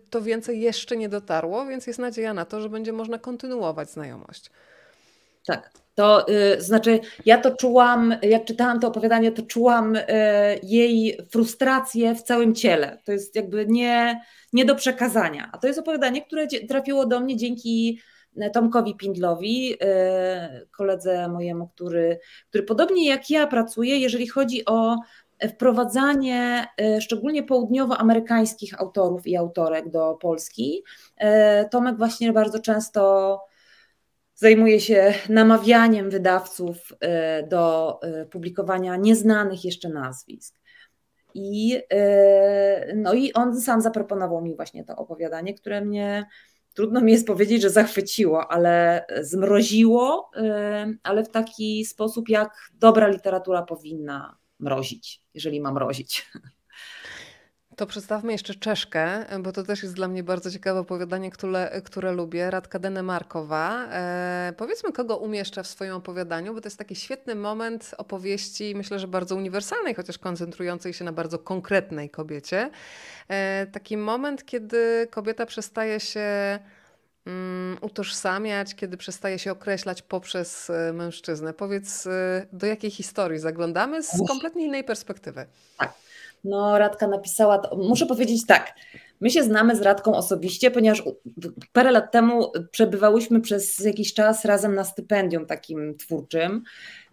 to więcej jeszcze nie dotarło, więc jest nadzieja na to, że będzie można kontynuować znajomość. Tak, to y, znaczy ja to czułam, jak czytałam to opowiadanie, to czułam y, jej frustrację w całym ciele. To jest jakby nie, nie do przekazania. A to jest opowiadanie, które trafiło do mnie dzięki y, Tomkowi Pindlowi, koledze mojemu, który, który podobnie jak ja pracuje, jeżeli chodzi o wprowadzanie szczególnie południowoamerykańskich autorów i autorek do Polski. Tomek właśnie bardzo często Zajmuje się namawianiem wydawców e, do e, publikowania nieznanych jeszcze nazwisk. I, e, no i on sam zaproponował mi właśnie to opowiadanie, które mnie, trudno mi jest powiedzieć, że zachwyciło, ale zmroziło, ale w taki sposób, jak dobra literatura powinna mrozić, jeżeli ma mrozić. [LAUGHS] To przedstawmy jeszcze Czeszkę, bo to też jest dla mnie bardzo ciekawe opowiadanie, które, które lubię. Radka Denemarkowa. E, powiedzmy, kogo umieszcza w swoim opowiadaniu, bo to jest taki świetny moment opowieści, myślę, że bardzo uniwersalnej, chociaż koncentrującej się na bardzo konkretnej kobiecie. E, taki moment, kiedy kobieta przestaje się um, utożsamiać, kiedy przestaje się określać poprzez e, mężczyznę. Powiedz, e, do jakiej historii zaglądamy z kompletnie innej perspektywy. Tak. No, Radka napisała, to, muszę powiedzieć tak. My się znamy z Radką osobiście, ponieważ parę lat temu przebywałyśmy przez jakiś czas razem na stypendium takim twórczym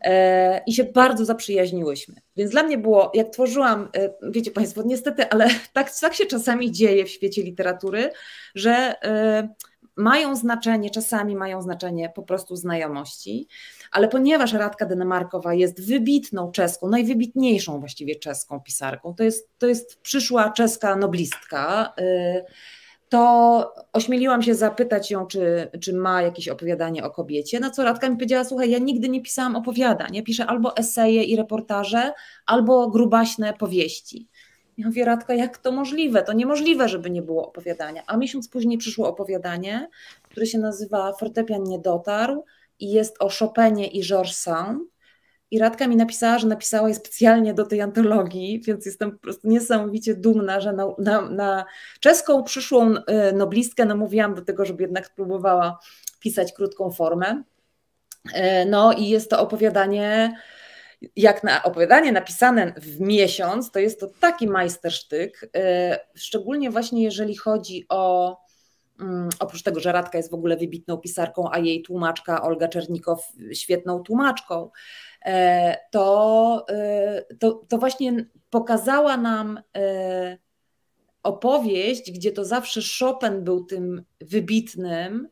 e, i się bardzo zaprzyjaźniłyśmy. Więc dla mnie było, jak tworzyłam, e, wiecie Państwo, niestety, ale [LAUGHS] tak, tak się czasami dzieje w świecie literatury, że e, mają znaczenie, czasami mają znaczenie po prostu znajomości ale ponieważ Radka Denemarkowa jest wybitną czeską, najwybitniejszą właściwie czeską pisarką, to jest, to jest przyszła czeska noblistka, y, to ośmieliłam się zapytać ją, czy, czy ma jakieś opowiadanie o kobiecie, na co Radka mi powiedziała, słuchaj, ja nigdy nie pisałam opowiadań, ja piszę albo eseje i reportaże, albo grubaśne powieści. Ja mówię, Radka, jak to możliwe? To niemożliwe, żeby nie było opowiadania. A miesiąc później przyszło opowiadanie, które się nazywa Fortepian nie dotarł i jest o Chopinie i Georges Saint. I Radka mi napisała, że napisała je specjalnie do tej antologii, więc jestem po prostu niesamowicie dumna, że na, na, na czeską przyszłą y, noblistkę namówiłam do tego, żeby jednak spróbowała pisać krótką formę. Y, no i jest to opowiadanie, jak na opowiadanie napisane w miesiąc, to jest to taki majstersztyk, y, szczególnie właśnie jeżeli chodzi o Mm, oprócz tego, że Radka jest w ogóle wybitną pisarką, a jej tłumaczka Olga Czernikow świetną tłumaczką, e, to, e, to, to właśnie pokazała nam e, opowieść, gdzie to zawsze Chopin był tym wybitnym,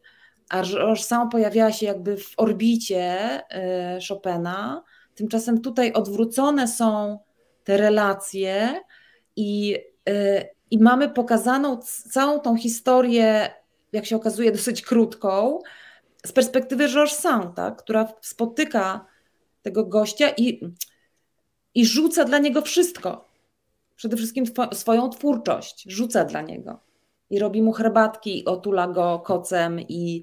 a Roszsan pojawiała się jakby w orbicie Chopina. Tymczasem tutaj odwrócone są te relacje i i mamy pokazaną całą tą historię, jak się okazuje, [LAUGHS] dosyć krótką, z perspektywy Georges Sand, tak? która spotyka tego gościa i, i rzuca dla niego wszystko. Przede wszystkim swoją twórczość rzuca dla niego. I robi mu herbatki, i otula go kocem, i,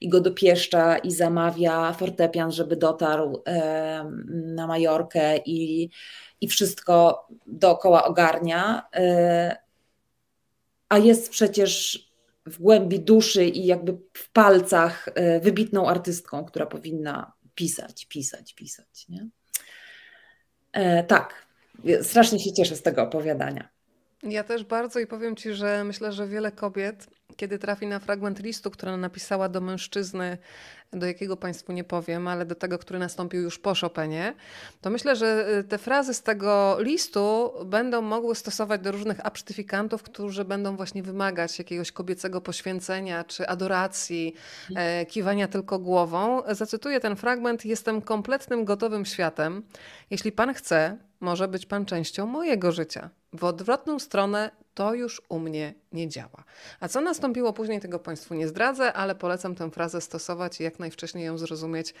i go dopieszcza, i zamawia fortepian, żeby dotarł e, na Majorkę, i, i wszystko dookoła ogarnia. E, a jest przecież w głębi duszy i jakby w palcach e, wybitną artystką, która powinna pisać, pisać, pisać. Nie? E, tak, strasznie się cieszę z tego opowiadania. Ja też bardzo i powiem Ci, że myślę, że wiele kobiet kiedy trafi na fragment listu, który napisała do mężczyzny, do jakiego Państwu nie powiem, ale do tego, który nastąpił już po Chopinie, to myślę, że y, te frazy z tego listu będą mogły stosować do różnych absztyfikantów, którzy będą właśnie wymagać jakiegoś kobiecego poświęcenia czy adoracji, e, kiwania tylko głową. Zacytuję ten fragment: Jestem kompletnym, gotowym światem. Jeśli Pan chce, może być Pan częścią mojego życia. W odwrotną stronę to już u mnie nie działa. A co nastąpiło później, tego Państwu nie zdradzę, ale polecam tę frazę stosować i jak najwcześniej ją zrozumieć,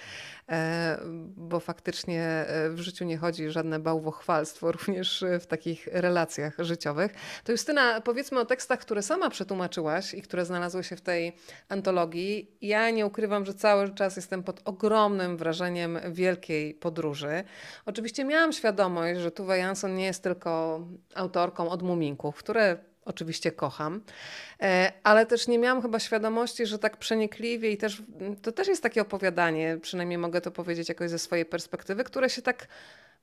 e, bo faktycznie e, w życiu nie chodzi żadne bałwochwalstwo, [LAUGHS] również w takich relacjach życiowych. To Justyna, powiedzmy o tekstach, które sama przetłumaczyłaś i które znalazły się w tej antologii. Ja nie ukrywam, że cały czas jestem pod ogromnym wrażeniem wielkiej podróży. Oczywiście miałam świadomość, że Tuwa Jansson nie jest tylko autorką od muminków, które oczywiście kocham, e, ale też nie miałam chyba świadomości, że tak przenikliwie i też to też jest takie opowiadanie, przynajmniej mogę to powiedzieć jakoś ze swojej perspektywy, które się tak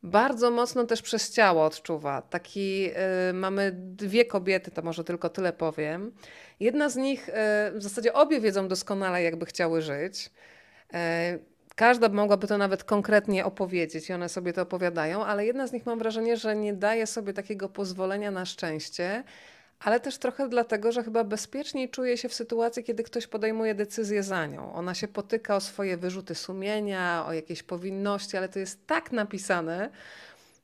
bardzo mocno też przez ciało odczuwa. Taki, e, mamy dwie kobiety, to może tylko tyle powiem. Jedna z nich, e, w zasadzie obie wiedzą doskonale, jakby chciały żyć. Yy, każda mogłaby to nawet konkretnie opowiedzieć i one sobie to opowiadają, ale jedna z nich mam wrażenie, że nie daje sobie takiego pozwolenia na szczęście ale też trochę dlatego, że chyba bezpieczniej czuje się w sytuacji, kiedy ktoś podejmuje decyzję za nią. Ona się potyka o swoje wyrzuty sumienia, o jakieś powinności, ale to jest tak napisane.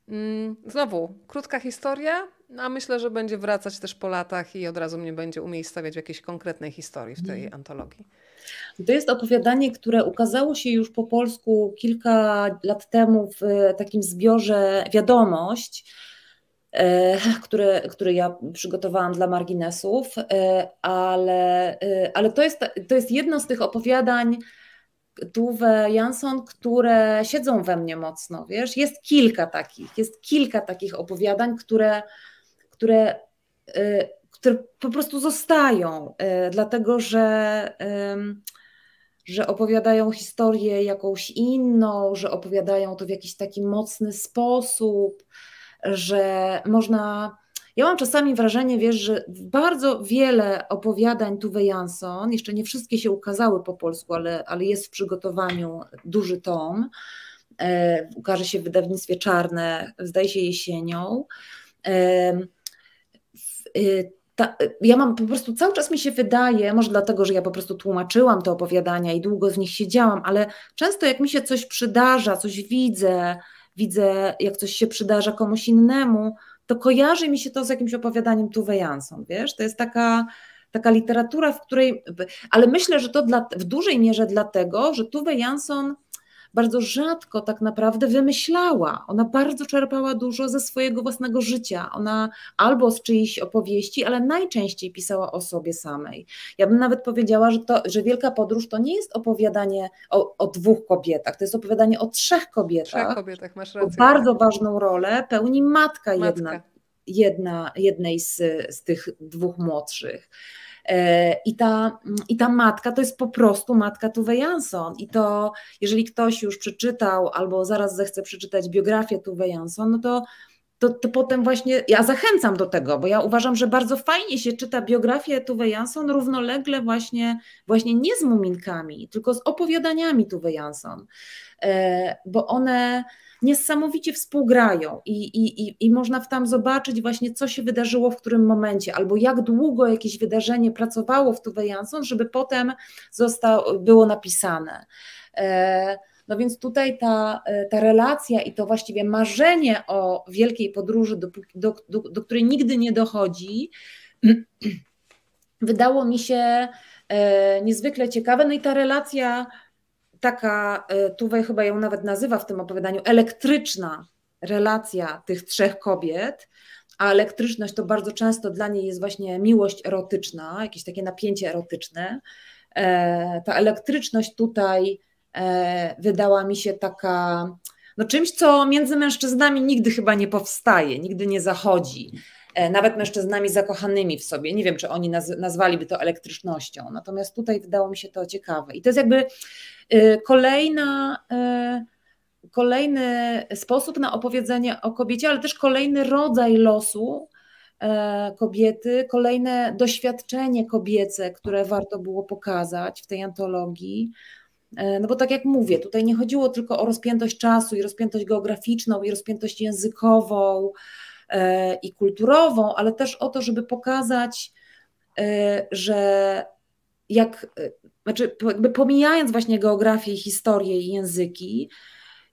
Mm, znowu, krótka historia, a myślę, że będzie wracać też po latach i od razu mnie będzie umiejscawiać w jakiejś konkretnej historii w tej mhm. antologii. To jest opowiadanie, które ukazało się już po polsku kilka lat temu w e, takim zbiorze Wiadomość E, który, który ja przygotowałam dla marginesów, e, ale, e, ale to, jest, to jest jedno z tych opowiadań Tuwe Jansson, które siedzą we mnie mocno, wiesz, jest kilka takich, jest kilka takich opowiadań, które, które, które po prostu zostają, dlatego że że opowiadają historię jakąś inną, że opowiadają to w jakiś taki mocny sposób, że można. Ja mam czasami wrażenie, wiesz, że bardzo wiele opowiadań Tuve Jansson, jeszcze nie wszystkie się ukazały po polsku, ale, ale jest w przygotowaniu duży tom. E, ukaże się w wydawnictwie czarne, zdaje się jesienią. E, e ta, ja mam po prostu cały czas mi się wydaje, może dlatego, że ja po prostu tłumaczyłam te opowiadania i długo z nich siedziałam, ale często jak mi się coś przydarza, coś widzę, widzę, jak coś się przydarza komuś innemu, to kojarzy mi się to z jakimś opowiadaniem Tuwe Jansson, wiesz? To jest taka, taka literatura, w której... Ale myślę, że to dla, w dużej mierze dlatego, że Tuwe Jansson bardzo rzadko tak naprawdę wymyślała. Ona bardzo czerpała dużo ze swojego własnego życia. Ona albo z czyichś opowieści, ale najczęściej pisała o sobie samej. Ja bym nawet powiedziała, że, to, że Wielka Podróż to nie jest opowiadanie o, o dwóch kobietach, to jest opowiadanie o trzech kobietach. Trzech kobietach, masz rację. Bardzo ważną rolę pełni matka, matka. jedna, jednej z, z tych dwóch młodszych. E, I ta, I ta matka to jest po prostu matka Tuwe Jansson. I to, jeżeli ktoś już przeczytał albo zaraz zechce przeczytać biografię Tuwe Jansson, no to to, to potem właśnie ja zachęcam do tego, bo ja uważam, że bardzo fajnie się czyta biografię Tuwe Jansson równolegle właśnie, właśnie nie z muminkami, tylko z opowiadaniami Tuwe Jansson, e, bo one niesamowicie współgrają i, i, i, i można w tam zobaczyć właśnie, co się wydarzyło w którym momencie, albo jak długo jakieś wydarzenie pracowało w Tuwe Jansson, żeby potem został, było napisane. E, no więc tutaj ta, e, ta relacja i to właściwie marzenie o wielkiej podróży, do, do, do, do której nigdy nie dochodzi, [CLEARS THROAT] wydało mi się e, niezwykle ciekawe. No i ta relacja taka, e, Tuwej chyba ją nawet nazywa w tym opowiadaniu, elektryczna relacja tych trzech kobiet, a elektryczność to bardzo często dla niej jest właśnie miłość erotyczna, jakieś takie napięcie erotyczne. Ta elektryczność tutaj E, wydała mi się taka, no czymś, co między mężczyznami nigdy chyba nie powstaje, nigdy nie zachodzi. E, nawet mężczyznami zakochanymi w sobie. Nie wiem, czy oni nazwaliby to elektrycznością. Natomiast tutaj wydało mi się to ciekawe. I to jest jakby e, kolejna, kolejny sposób na opowiedzenie o kobiecie, ale też kolejny rodzaj losu kobiety, kolejne doświadczenie kobiece, które warto było pokazać w tej antologii. E, no bo tak jak mówię, tutaj nie chodziło tylko o rozpiętość czasu i rozpiętość geograficzną, i rozpiętość językową e, i kulturową, ale też o to, żeby pokazać, e, że jak, znaczy jakby pomijając właśnie geografię, historię i języki,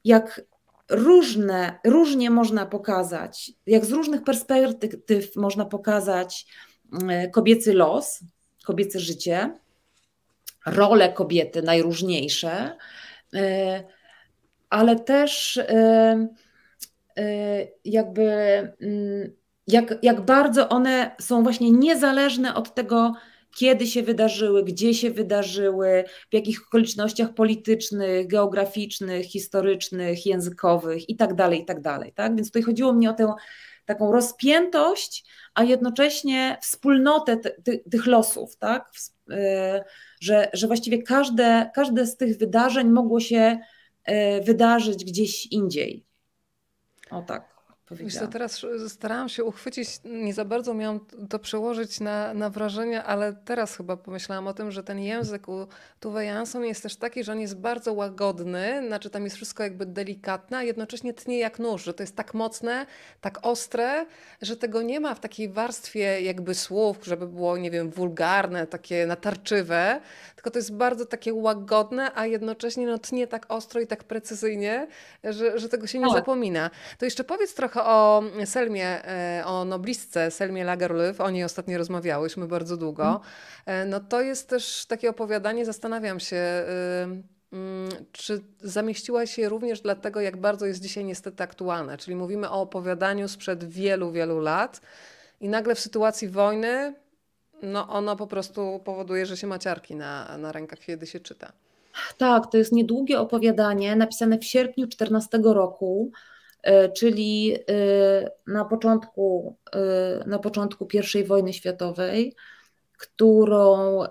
jak różne, różnie można pokazać, jak z różnych perspektyw można pokazać kobiecy los, kobiece życie, role kobiety najróżniejsze, e, ale też e, e, jakby mm, jak, jak bardzo one są właśnie niezależne od tego, kiedy się wydarzyły, gdzie się wydarzyły, w jakich okolicznościach politycznych, geograficznych, historycznych, językowych itd. i tak, tak, tak? Więc tutaj chodziło mi o tę taką rozpiętość, a jednocześnie wspólnotę ty, ty, tych losów, tak? że, że właściwie każde, każde z tych wydarzeń mogło się e, wydarzyć gdzieś indziej. O tak. Wiesz teraz starałam się uchwycić, nie za bardzo miałam to przełożyć na, na wrażenia, ale teraz chyba pomyślałam o tym, że ten język u Tuwe Jansson jest też taki, że on jest bardzo łagodny, znaczy tam jest wszystko jakby delikatne, a jednocześnie tnie jak nóż, że to jest tak mocne, tak ostre, że tego nie ma w takiej warstwie jakby słów, żeby było, nie wiem, wulgarne, takie natarczywe, tylko to jest bardzo takie łagodne, a jednocześnie no, tnie tak ostro i tak precyzyjnie, że, że tego się nie tak. zapomina. To jeszcze powiedz trochę o Selmie, e, o noblistce Selmie Lagerlöw, o niej ostatnio rozmawiałyśmy bardzo długo, mhm. e, no to jest też takie opowiadanie, zastanawiam się... Y, mm, czy zamieściła się również dlatego, jak bardzo jest dzisiaj niestety aktualne? Czyli mówimy o opowiadaniu sprzed wielu, wielu lat i nagle w sytuacji wojny, no ono po prostu powoduje, że się maciarki na, na rękach, kiedy się czyta. Tak, to jest niedługie opowiadanie napisane w sierpniu 14 roku. E, czyli e, na początku, e, na początku I wojny światowej, którą,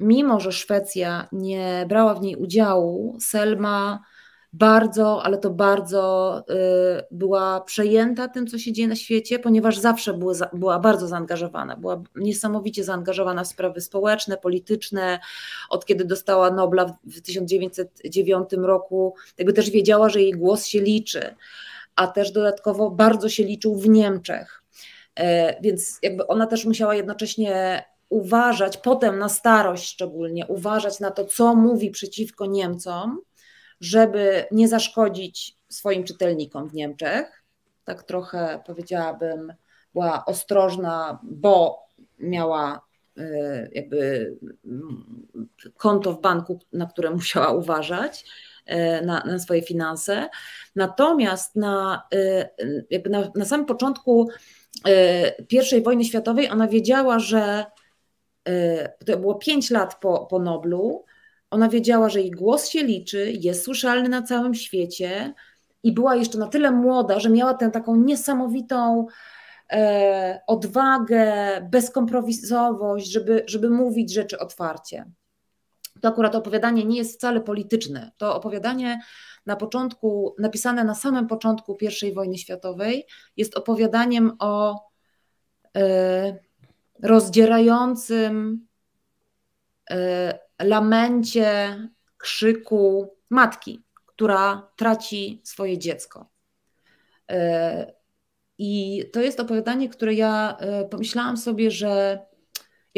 mimo że Szwecja nie brała w niej udziału, Selma bardzo, ale to bardzo była przejęta tym, co się dzieje na świecie, ponieważ zawsze była bardzo zaangażowana. Była niesamowicie zaangażowana w sprawy społeczne, polityczne. Od kiedy dostała Nobla w 1909 roku, jakby też wiedziała, że jej głos się liczy a też dodatkowo bardzo się liczył w Niemczech. E, więc jakby ona też musiała jednocześnie uważać, potem na starość szczególnie, uważać na to, co mówi przeciwko Niemcom, żeby nie zaszkodzić swoim czytelnikom w Niemczech. Tak trochę powiedziałabym, była ostrożna, bo miała e, jakby konto w banku, na które [LAUGHS] musiała uważać. E, na, na swoje finanse. Natomiast na, e, jakby na, na samym początku e, I wojny światowej ona wiedziała, że to było 5 lat po, po Noblu, ona wiedziała, że jej głos się liczy, jest słyszalny na całym świecie i była jeszcze na tyle młoda, że miała tę taką niesamowitą e, odwagę, bezkompromisowość, żeby, żeby mówić rzeczy otwarcie to akurat opowiadanie nie jest wcale polityczne. To opowiadanie na początku, napisane na samym początku I wojny światowej, jest opowiadaniem o y, rozdzierającym y, lamencie, krzyku matki, która traci swoje dziecko. Y, I to jest opowiadanie, które ja pomyślałam sobie, że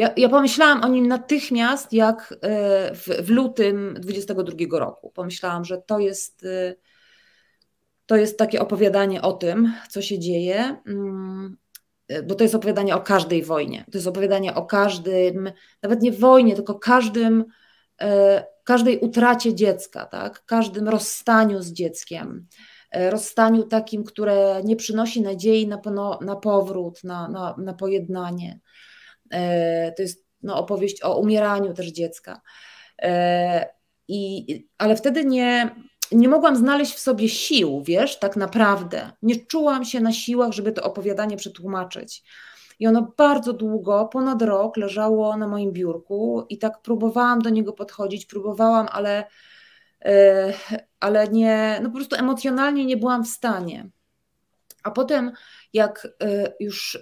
ja, ja pomyślałam o nim natychmiast, jak e, w, w lutym 22 roku. Pomyślałam, że to jest, e, to jest takie opowiadanie o tym, co się dzieje, mm, e, bo to jest opowiadanie o każdej wojnie. To jest opowiadanie o każdym, nawet nie wojnie, tylko każdym, każdej utracie dziecka, tak? każdym rozstaniu z dzieckiem rozstaniu takim, które nie przynosi nadziei na, na powrót, na, na, na pojednanie. E, to jest no, opowieść o umieraniu też dziecka. E, I, ale wtedy nie, nie mogłam znaleźć w sobie sił, wiesz, tak naprawdę. Nie czułam się na siłach, żeby to opowiadanie przetłumaczyć. I ono bardzo długo, ponad rok, leżało na moim biurku i tak próbowałam do niego podchodzić, próbowałam, ale, e, ale nie, no po prostu emocjonalnie nie byłam w stanie. A potem jak y, już y,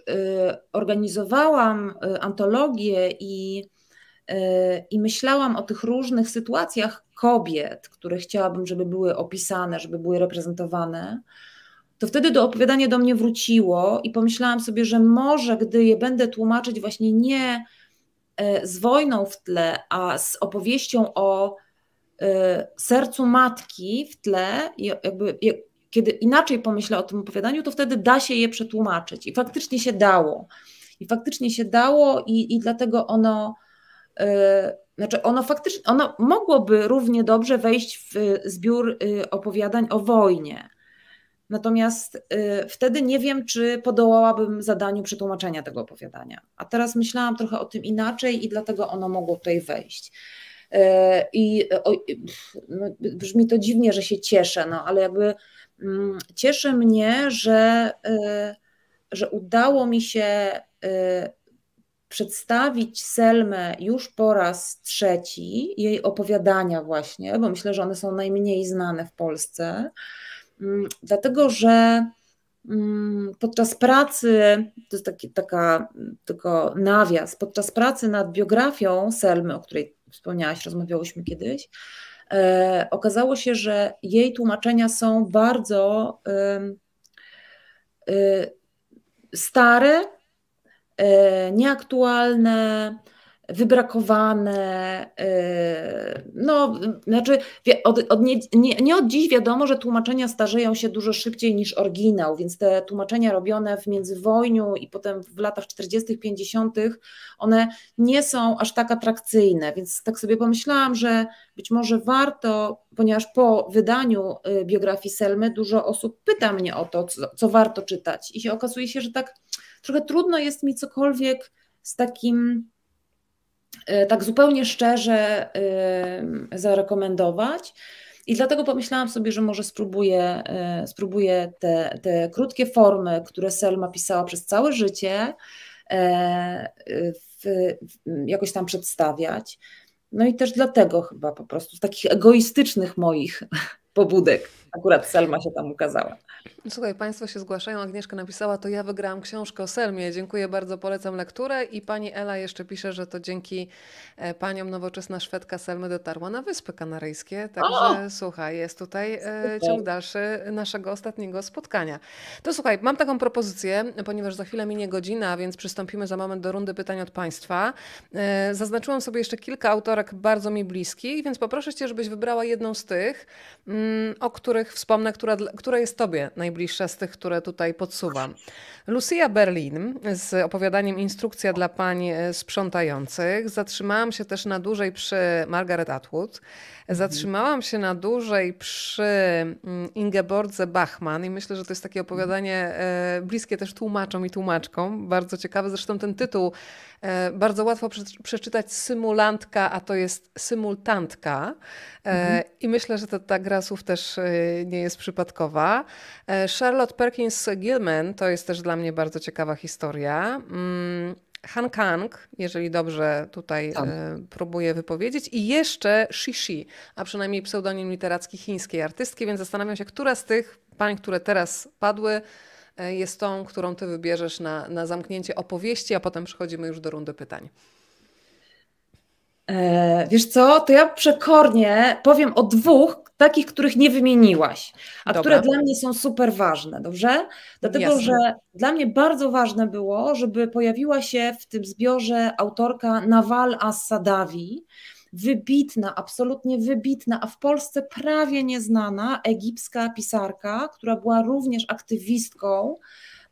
organizowałam y, antologię i, i myślałam o tych różnych sytuacjach kobiet, które chciałabym, żeby były opisane, żeby były reprezentowane, to wtedy do opowiadania do mnie wróciło i pomyślałam sobie, że może gdy je będę tłumaczyć właśnie nie e, z wojną w tle, a z opowieścią o e, sercu matki w tle, jakby kiedy inaczej pomyślę o tym opowiadaniu, to wtedy da się je przetłumaczyć. I faktycznie się dało. I faktycznie się dało, i, i dlatego ono. Y, znaczy, ono faktycznie, ono mogłoby równie dobrze wejść w zbiór y, opowiadań o wojnie. Natomiast y, wtedy nie wiem, czy podołałabym zadaniu przetłumaczenia tego opowiadania. A teraz myślałam trochę o tym inaczej i dlatego ono mogło tutaj wejść. I no, brzmi to dziwnie, że się cieszę, no ale jakby Mm, cieszy mnie, że, e, że udało mi się e, przedstawić Selmę już po raz trzeci, jej opowiadania właśnie, bo myślę, że one są najmniej znane w Polsce, mm, dlatego że mm, podczas pracy, to jest taki, taka, tylko nawias, podczas pracy nad biografią Selmy, o której wspomniałaś, rozmawiałyśmy kiedyś, e, okazało się, że jej tłumaczenia są bardzo e, stare, e, nieaktualne, wybrakowane. Y, no, znaczy, od, od nie, nie, nie, od dziś wiadomo, że tłumaczenia starzeją się dużo szybciej niż oryginał, więc te tłumaczenia robione w międzywojniu i potem w latach 40., 50., one nie są aż tak atrakcyjne. Więc tak sobie pomyślałam, że być może warto, ponieważ po wydaniu y, biografii Selmy dużo osób pyta mnie o to, co, co warto czytać, i się okazuje się, że tak trochę trudno jest mi cokolwiek z takim E, tak zupełnie szczerze e, zarekomendować. I dlatego pomyślałam sobie, że może spróbuję, e, spróbuję te, te krótkie formy, które Selma pisała przez całe życie, w, jakoś tam przedstawiać. No i też dlatego chyba po prostu z takich egoistycznych moich pobudek. Akurat Selma się tam ukazała. Słuchaj, Państwo się zgłaszają. Agnieszka napisała, to ja wygrałam książkę o Selmie. Dziękuję bardzo, polecam lekturę. I pani Ela jeszcze pisze, że to dzięki e, paniom nowoczesna Szwedka Selmy dotarła na Wyspy Kanaryjskie. Także o! słuchaj, jest tutaj e, Super. ciąg dalszy naszego ostatniego spotkania. To słuchaj, mam taką propozycję, ponieważ za chwilę minie godzina, więc przystąpimy za moment do rundy pytań od Państwa. E, zaznaczyłam sobie jeszcze kilka autorek bardzo mi bliskich, więc poproszę Cię, żebyś wybrała jedną z tych, mm, o których których wspomnę, która, która jest Tobie najbliższa z tych, które tutaj podsuwam. Lucia Berlin z opowiadaniem Instrukcja dla pań e, sprzątających. Zatrzymałam się też na dłużej przy Margaret Atwood. Zatrzymałam się na dłużej przy mm, Ingeborgze Bachmann i myślę, że to jest takie opowiadanie e, bliskie też tłumaczom i tłumaczkom. Bardzo ciekawe. Zresztą ten tytuł E, bardzo łatwo przeczytać symulantka, a to jest symultantka. E, mhm. I myślę, że ta, ta gra słów też e, nie jest przypadkowa. Charlotte Perkins Gilman to jest też dla mnie bardzo ciekawa historia. Mm, Han Kang, jeżeli dobrze tutaj tak. próbuję wypowiedzieć, i jeszcze Shishi, a przynajmniej pseudonim literacki chińskiej artystki, więc zastanawiam się, która z tych pań, które teraz padły, E, jest tą, którą ty wybierzesz na, na zamknięcie opowieści, a potem przechodzimy już do rundy pytań. E, wiesz co, to ja przekornie powiem o dwóch, takich, których nie wymieniłaś, a Dobra. które dla mnie są super ważne, dobrze? Dlatego, Jasne. że dla mnie bardzo ważne było, żeby pojawiła się w tym zbiorze autorka Nawal Assadawi, wybitna, absolutnie wybitna, a w Polsce prawie nieznana egipska pisarka, która była również aktywistką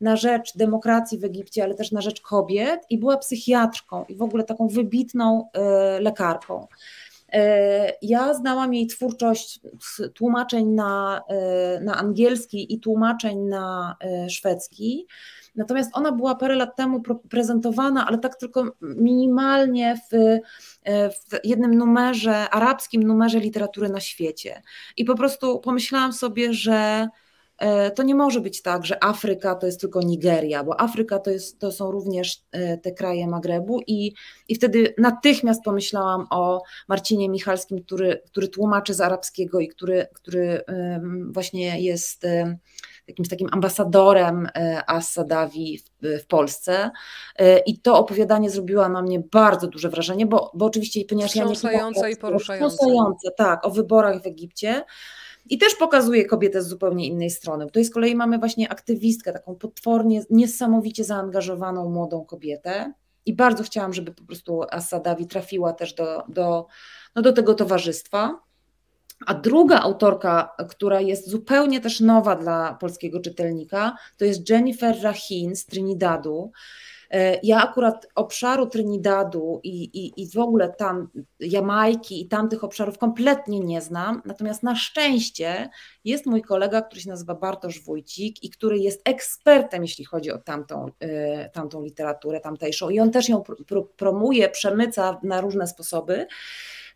na rzecz demokracji w Egipcie, ale też na rzecz kobiet i była psychiatrką i w ogóle taką wybitną e, lekarką. E, ja znałam jej twórczość tłumaczeń na, e, na angielski i tłumaczeń na szwedzki. Natomiast ona była parę lat temu prezentowana, ale tak tylko minimalnie w, e, w jednym numerze, arabskim numerze literatury na świecie. I po prostu pomyślałam sobie, że e, to nie może być tak, że Afryka to jest tylko Nigeria, bo Afryka to, jest, to są również e, te kraje Magrebu i, i wtedy natychmiast pomyślałam o Marcinie Michalskim, który, który tłumaczy z arabskiego i który, który właśnie jest jakimś takim ambasadorem e, Assadawi w, w Polsce. E, I to opowiadanie zrobiło na mnie bardzo duże wrażenie, bo, bo oczywiście, ponieważ ja nie. Wstrząsające i poruszające. tak, o wyborach w Egipcie. I też pokazuje kobietę z zupełnie innej strony. Tutaj z kolei mamy właśnie aktywistkę, taką potwornie, niesamowicie zaangażowaną młodą kobietę. I bardzo chciałam, żeby po prostu Assadawi trafiła też do, do, no do tego towarzystwa. A druga autorka, która jest zupełnie też nowa dla polskiego czytelnika, to jest Jennifer Rahin z Trinidadu. E, ja akurat obszaru Trinidadu i, i, i w ogóle tam Jamajki i tamtych obszarów kompletnie nie znam, natomiast na szczęście jest mój kolega, który się nazywa Bartosz Wójcik i który jest ekspertem, jeśli chodzi o tamtą, e, tamtą literaturę, tamtejszą i on też ją pr promuje, przemyca na różne sposoby.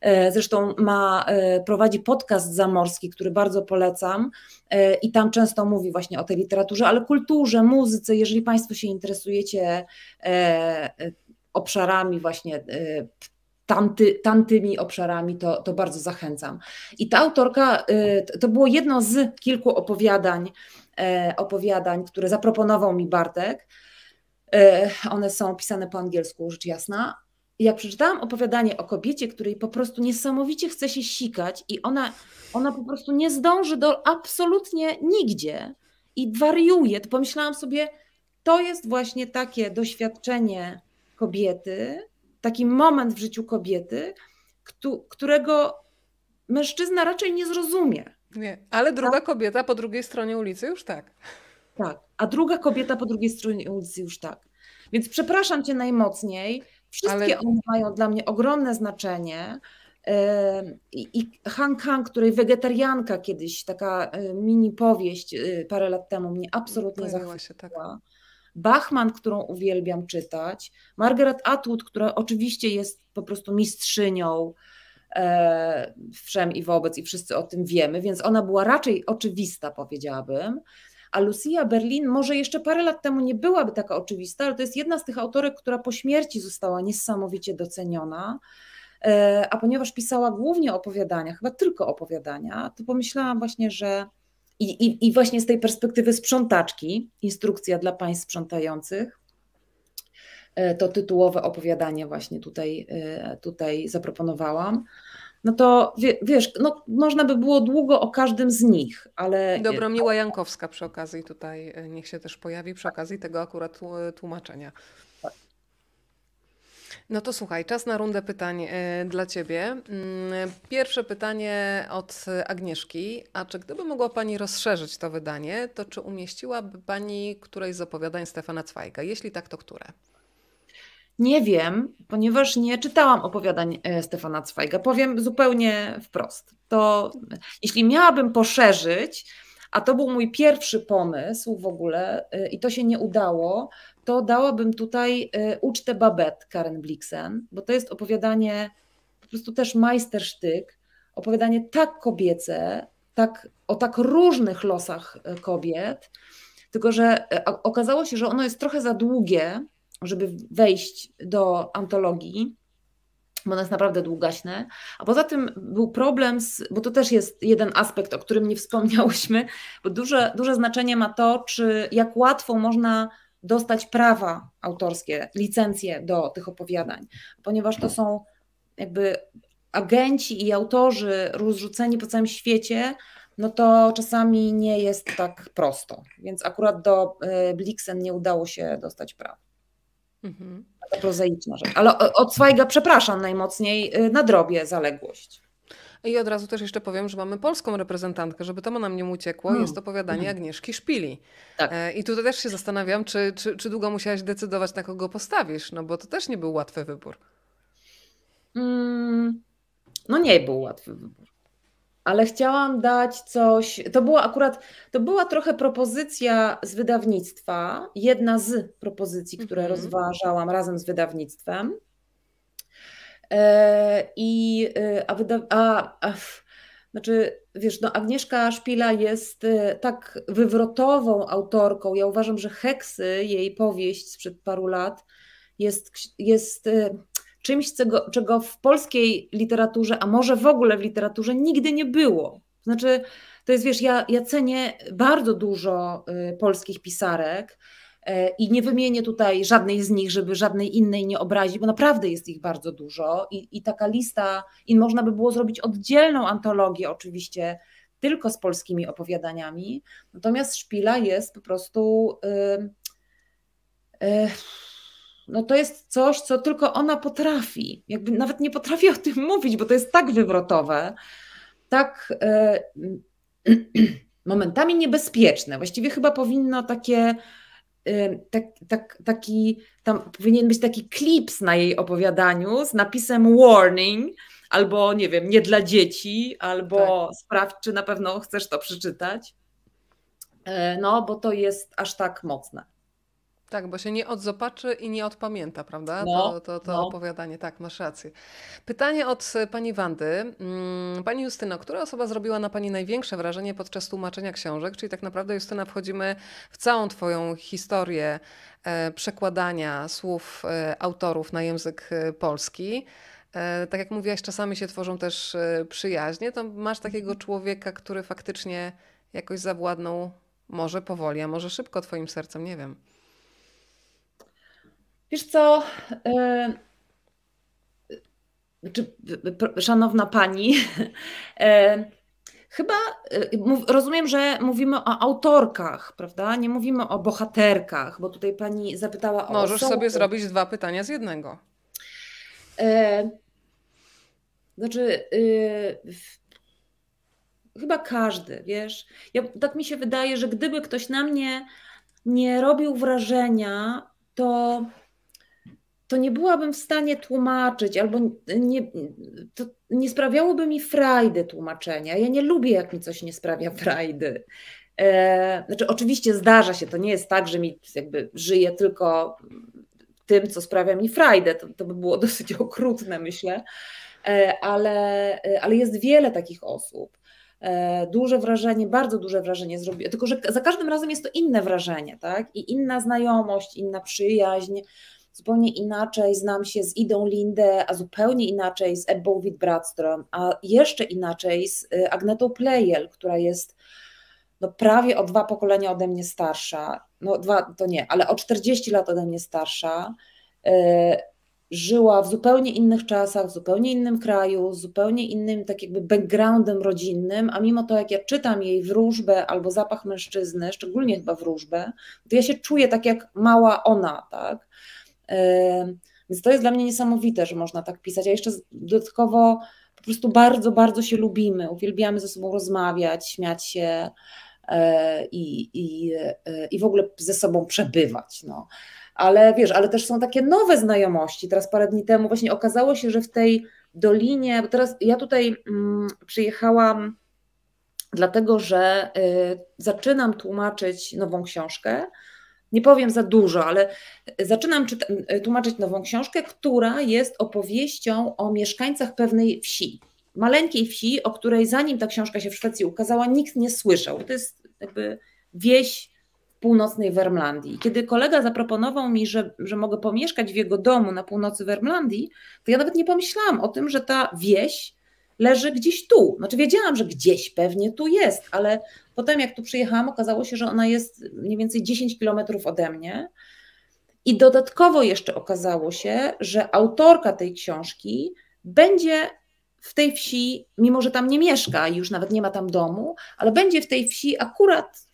E, zresztą ma, e, prowadzi podcast zamorski, który bardzo polecam e, i tam często mówi właśnie o tej literaturze, ale kulturze, muzyce. Jeżeli Państwo się interesujecie obszarami właśnie tamty, tamtymi obszarami, to, to bardzo zachęcam. I ta autorka, to było jedno z kilku opowiadań, opowiadań, które zaproponował mi Bartek. One są pisane po angielsku, rzecz jasna, jak przeczytałam opowiadanie o kobiecie, której po prostu niesamowicie chce się sikać i ona, ona po prostu nie zdąży do absolutnie nigdzie i wariuje, to pomyślałam sobie, to jest właśnie takie doświadczenie kobiety, taki moment w życiu kobiety, którego mężczyzna raczej nie zrozumie. Nie, ale druga tak? kobieta po drugiej stronie ulicy już tak. Tak, a druga kobieta po drugiej stronie ulicy już tak. Więc przepraszam cię najmocniej, Wszystkie ale... one mają dla mnie ogromne znaczenie. E, I, I Hang której wegetarianka kiedyś, taka e, mini powieść e, parę lat temu mnie absolutnie Pojawiła tak. Bachman, którą uwielbiam czytać, Margaret Atwood, która oczywiście jest po prostu mistrzynią wszem i wobec i wszyscy o tym wiemy, więc ona była raczej oczywista, powiedziałabym. A Lucia Berlin może jeszcze parę lat temu nie byłaby taka oczywista, ale to jest jedna z tych autorek, która po śmierci została niesamowicie doceniona. E, a ponieważ pisała głównie opowiadania, chyba tylko opowiadania, to pomyślałam właśnie, że i, i, i właśnie z tej perspektywy sprzątaczki, instrukcja dla państw sprzątających, e, to tytułowe opowiadanie właśnie tutaj, e, tutaj zaproponowałam no to wie, wiesz, no, można by było długo o każdym z nich, ale... miła Jankowska przy okazji tutaj, e, niech się też pojawi przy okazji tego akurat tłumaczenia. Tak. No to słuchaj, czas na rundę pytań e, dla Ciebie. Mm, pierwsze pytanie od Agnieszki. A czy gdyby mogła Pani rozszerzyć to wydanie, to czy umieściłaby Pani któreś z opowiadań Stefana Zweiga? Jeśli tak, to które? Nie wiem, ponieważ nie czytałam opowiadań e, Stefana Zweiga. Powiem zupełnie wprost. To jeśli miałabym poszerzyć, a to był mój pierwszy pomysł w ogóle e, i to się nie udało, to dałabym tutaj e, ucztę Babet Karen Blixen, bo to jest opowiadanie, po prostu też majstersztyk, opowiadanie tak kobiece, tak, o tak różnych losach kobiet, tylko że okazało się, że ono jest trochę za długie, żeby wejść do antologii, bo ona jest naprawdę długaśne. A poza tym był problem, z, bo to też jest jeden aspekt, o którym nie wspomniałyśmy, bo duże, duże znaczenie ma to, czy jak łatwo można dostać prawa autorskie, licencje do tych opowiadań, ponieważ to są jakby agenci i autorzy rozrzuceni po całym świecie, no to czasami nie jest tak prosto. Więc akurat do e, Blixen nie udało się dostać prawa. Mhm. prozaiczna rzecz. Ale od Zweiga przepraszam najmocniej, y, na drobie zaległość. I od razu też jeszcze powiem, że mamy polską reprezentantkę, żeby to nam nie uciekło, hmm. jest opowiadanie hmm. Agnieszki Szpili. Tak. E, I tutaj też się zastanawiam, czy, czy, czy, długo musiałaś decydować, na kogo postawisz, no bo to też nie był łatwy wybór. Mm. No nie był łatwy wybór ale chciałam dać coś. To była akurat, to była trochę propozycja z wydawnictwa, jedna z propozycji, które mhm. rozważałam razem z wydawnictwem. E, I y, a, wyda, a, a znaczy, wiesz, no Agnieszka Szpila jest y, tak wywrotową autorką. Ja uważam, że Heksy, jej powieść sprzed paru lat, jest, jest y, czymś, czego, czego w polskiej literaturze, a może w ogóle w literaturze nigdy nie było. Znaczy, to jest, wiesz, ja, ja cenię bardzo dużo y, polskich pisarek y, i nie wymienię tutaj żadnej z nich, żeby żadnej innej nie obrazić, bo naprawdę jest ich bardzo dużo i, i taka lista, i można by było zrobić oddzielną antologię oczywiście tylko z polskimi opowiadaniami, natomiast Szpila jest po prostu... Y, y no to jest coś, co tylko ona potrafi. Jakby nawet nie potrafi o tym [LAUGHS] mówić, bo to jest tak wywrotowe, tak e, [CLEARS THROAT] momentami niebezpieczne. Właściwie chyba powinno takie. E, tak, tak, taki, tam powinien być taki klips na jej opowiadaniu z napisem warning, albo nie wiem, nie dla dzieci, albo tak. sprawdź, czy na pewno chcesz to przeczytać. E, no, bo to jest aż tak mocne. Tak, bo się nie odzopaczy i nie odpamięta, prawda? No, to to, to no. opowiadanie, tak, masz rację. Pytanie od e, pani Wandy. Mm, pani Justyno, która osoba zrobiła na pani największe wrażenie podczas tłumaczenia książek? Czyli tak naprawdę, Justyna, wchodzimy w całą twoją historię e, przekładania słów e, autorów na język polski. Tak jak mówiłaś, czasami się tworzą też przyjaźnie. To masz takiego mhm. człowieka, który faktycznie jakoś zawładnął może powoli, a może szybko twoim sercem, nie wiem. Wiesz co, e, czy, szanowna pani, e, chyba e, rozumiem, że mówimy o autorkach, prawda? Nie mówimy o bohaterkach, bo tutaj pani zapytała o. Możesz sobie zrobić dwa pytania z jednego. Znaczy, chyba każdy, wiesz? Ja, tak mi się wydaje, że gdyby ktoś na mnie nie robił wrażenia, to to nie byłabym w stanie tłumaczyć, albo nie, to nie sprawiałoby mi frajdy tłumaczenia. Ja nie lubię, jak mi coś nie sprawia frajdy. E, znaczy, oczywiście zdarza się, to nie jest tak, że mi jakby żyję tylko tym, co sprawia mi frajdę. To, to by było [LAUGHS] dosyć okrutne, myślę, e, ale, ale jest wiele takich osób. E, duże wrażenie, bardzo duże wrażenie zrobiło, tylko że za każdym razem jest to inne wrażenie, tak? I inna znajomość, inna przyjaźń zupełnie inaczej znam się z Idą Lindę, a zupełnie inaczej z Ebbą Wittbradstrom, a jeszcze inaczej z y, Agnetą Plejel, która jest no, prawie o dwa pokolenia ode mnie starsza, no dwa to nie, ale o 40 lat ode mnie starsza, y, żyła w zupełnie innych czasach, w zupełnie innym kraju, z zupełnie innym tak jakby backgroundem rodzinnym, a mimo to jak ja czytam jej wróżbę albo zapach mężczyzny, szczególnie chyba wróżbę, to ja się czuję tak jak mała ona, tak? Więc to jest dla mnie niesamowite, że można tak pisać. A jeszcze dodatkowo po prostu bardzo, bardzo się lubimy, uwielbiamy ze sobą rozmawiać, śmiać się e, i, i, e, i w ogóle ze sobą przebywać. No. Ale wiesz, ale też są takie nowe znajomości. Teraz parę dni temu właśnie okazało się, że w tej dolinie, bo teraz ja tutaj mm, przyjechałam dlatego, że y, zaczynam tłumaczyć nową książkę, nie powiem za dużo, ale zaczynam tłumaczyć nową książkę, która jest opowieścią o mieszkańcach pewnej wsi. Maleńkiej wsi, o której zanim ta książka się w Szwecji ukazała, nikt nie słyszał. To jest jakby wieś północnej Wermlandii. Kiedy kolega zaproponował mi, że, że mogę pomieszkać w jego domu na północy Wermlandii, to ja nawet nie pomyślałam o tym, że ta wieś leży gdzieś tu. Znaczy wiedziałam, że gdzieś pewnie tu jest, ale potem jak tu przyjechałam, okazało się, że ona jest mniej więcej 10 kilometrów ode mnie. I dodatkowo jeszcze okazało się, że autorka tej książki będzie w tej wsi, mimo że tam nie mieszka, już nawet nie ma tam domu, ale będzie w tej wsi akurat,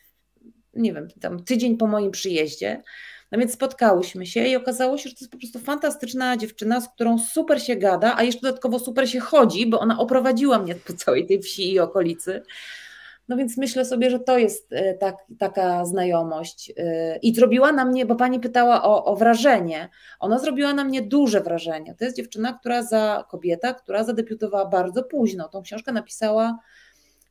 nie wiem, tam tydzień po moim przyjeździe. No więc spotkałyśmy się i okazało się, że to jest po prostu fantastyczna dziewczyna, z którą super się gada, a jeszcze dodatkowo super się chodzi, bo ona oprowadziła mnie po całej tej wsi i okolicy. No więc myślę sobie, że to jest e, tak, taka znajomość. E, I zrobiła na mnie, bo pani pytała o, o, wrażenie. Ona zrobiła na mnie duże wrażenie. To jest dziewczyna, która za kobieta, która zadebiutowała bardzo późno. Tą książkę napisała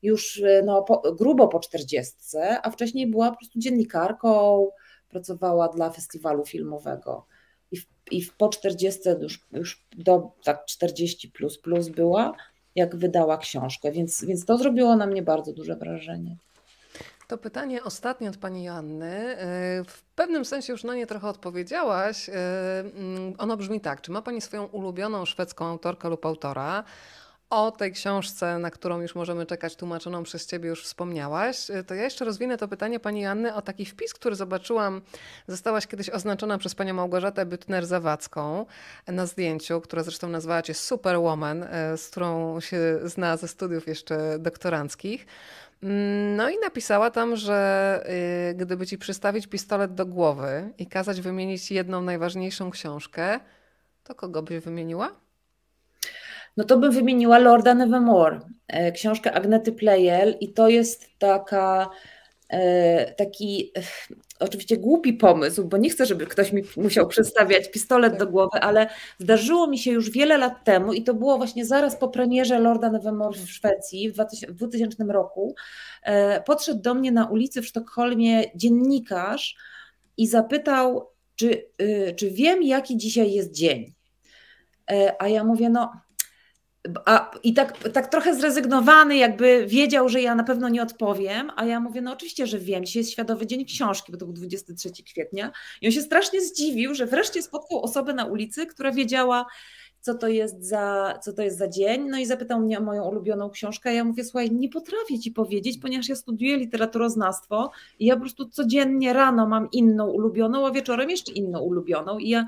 już e, no, po, grubo po czterdziestce, a wcześniej była po prostu dziennikarką, pracowała dla festiwalu filmowego. I w, i w po 40, już, już do tak 40 plus plus była, jak wydała książkę, więc, więc to zrobiło na mnie bardzo duże wrażenie. To pytanie ostatnie od pani Joanny. Y, w pewnym sensie już na nie trochę odpowiedziałaś. Y, mm, ono brzmi tak: czy ma pani swoją ulubioną szwedzką autorkę lub autora? O tej książce, na którą już możemy czekać, tłumaczoną przez Ciebie już wspomniałaś, e, to ja jeszcze rozwinę to pytanie Pani Anny o taki wpis, który zobaczyłam. Zostałaś kiedyś oznaczona przez Panią Małgorzatę Bytner-Zawadzką na zdjęciu, która zresztą nazwała Cię Superwoman, e, z którą się zna ze studiów jeszcze doktoranckich. Mm, no i napisała tam, że e, gdyby Ci przystawić pistolet do głowy i kazać wymienić jedną najważniejszą książkę, to kogo byś wymieniła? no to bym wymieniła Lorda Nevermore, e, książkę Agnety Pleyel i to jest taka e, taki oczywiście głupi pomysł, bo nie chcę, żeby ktoś mi musiał przestawiać pistolet do głowy, ale zdarzyło mi się już wiele lat temu i to było właśnie zaraz po premierze Lorda Nevermore w Szwecji w 2000 roku. E, podszedł do mnie na ulicy w Sztokholmie dziennikarz i zapytał, czy, czy wiem, jaki dzisiaj jest dzień. A ja mówię, no a, I tak, tak trochę zrezygnowany, jakby wiedział, że ja na pewno nie odpowiem, a ja mówię, no oczywiście, że wiem, dzisiaj jest Światowy Dzień Książki, bo to był 23 kwietnia. I on się strasznie zdziwił, że wreszcie spotkał osobę na ulicy, która wiedziała, co to jest za, co to jest za dzień. No i zapytał mnie o moją ulubioną książkę. Ja mówię, słuchaj, nie potrafię ci powiedzieć, ponieważ ja studiuję literaturoznawstwo i ja po prostu codziennie rano mam inną ulubioną, a wieczorem jeszcze inną ulubioną. I ja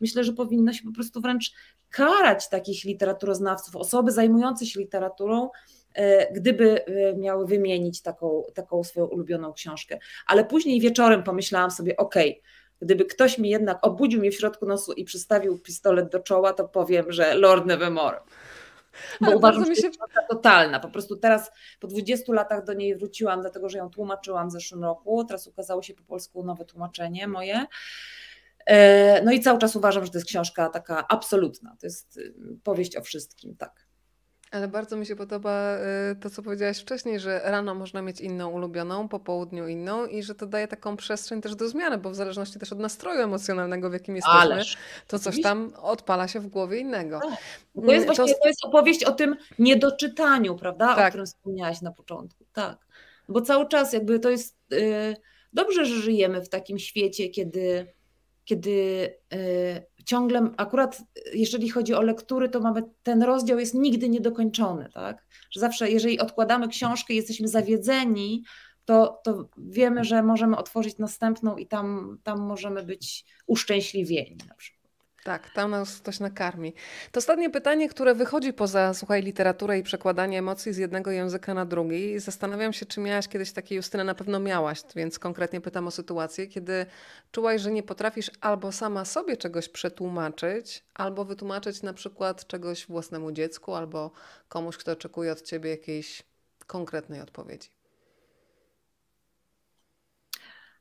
myślę, że powinno się po prostu wręcz karać takich literaturoznawców, osoby zajmujące się literaturą, e, gdyby e, miały wymienić taką, taką swoją ulubioną książkę. Ale później wieczorem pomyślałam sobie, okej, okay, gdyby ktoś mi jednak obudził mnie w środku nosu i przystawił pistolet do czoła, to powiem, że Lord Nevermore. Bo Ale uważam, że się... jest totalna. Po prostu teraz po 20 latach do niej wróciłam, dlatego że ją tłumaczyłam w zeszłym roku. Teraz ukazało się po polsku nowe tłumaczenie moje. E, no i cały czas uważam, że to jest książka taka absolutna. To jest y, powieść o wszystkim, tak. Ale bardzo mi się podoba y, to, co powiedziałaś wcześniej, że rano można mieć inną ulubioną, po południu inną i że to daje taką przestrzeń też do zmiany, bo w zależności też od nastroju emocjonalnego, w jakim jesteśmy, Ależ. to coś tam odpala się w głowie innego. Tak. Mm, to jest właśnie to... to... jest opowieść o tym niedoczytaniu, prawda? Tak. O którym wspomniałaś na początku. Tak. Bo cały czas jakby to jest. Y, dobrze, że żyjemy w takim świecie, kiedy, kiedy y, ciągle, akurat jeżeli chodzi o lektury, to mamy ten rozdział jest nigdy niedokończony, tak? Że zawsze, jeżeli odkładamy książkę i jesteśmy zawiedzeni, to, to wiemy, że możemy otworzyć następną i tam, tam możemy być uszczęśliwieni na przykład. Tak, tam nas ktoś nakarmi. To ostatnie pytanie, które wychodzi poza, słuchaj, literaturę i przekładanie emocji z jednego języka na drugi. Zastanawiam się, czy miałaś kiedyś takie, Justyna, na pewno miałaś, więc konkretnie pytam o sytuację, kiedy czułaś, że nie potrafisz albo sama sobie czegoś przetłumaczyć, albo wytłumaczyć na przykład czegoś własnemu dziecku, albo komuś, kto oczekuje od ciebie jakiejś konkretnej odpowiedzi.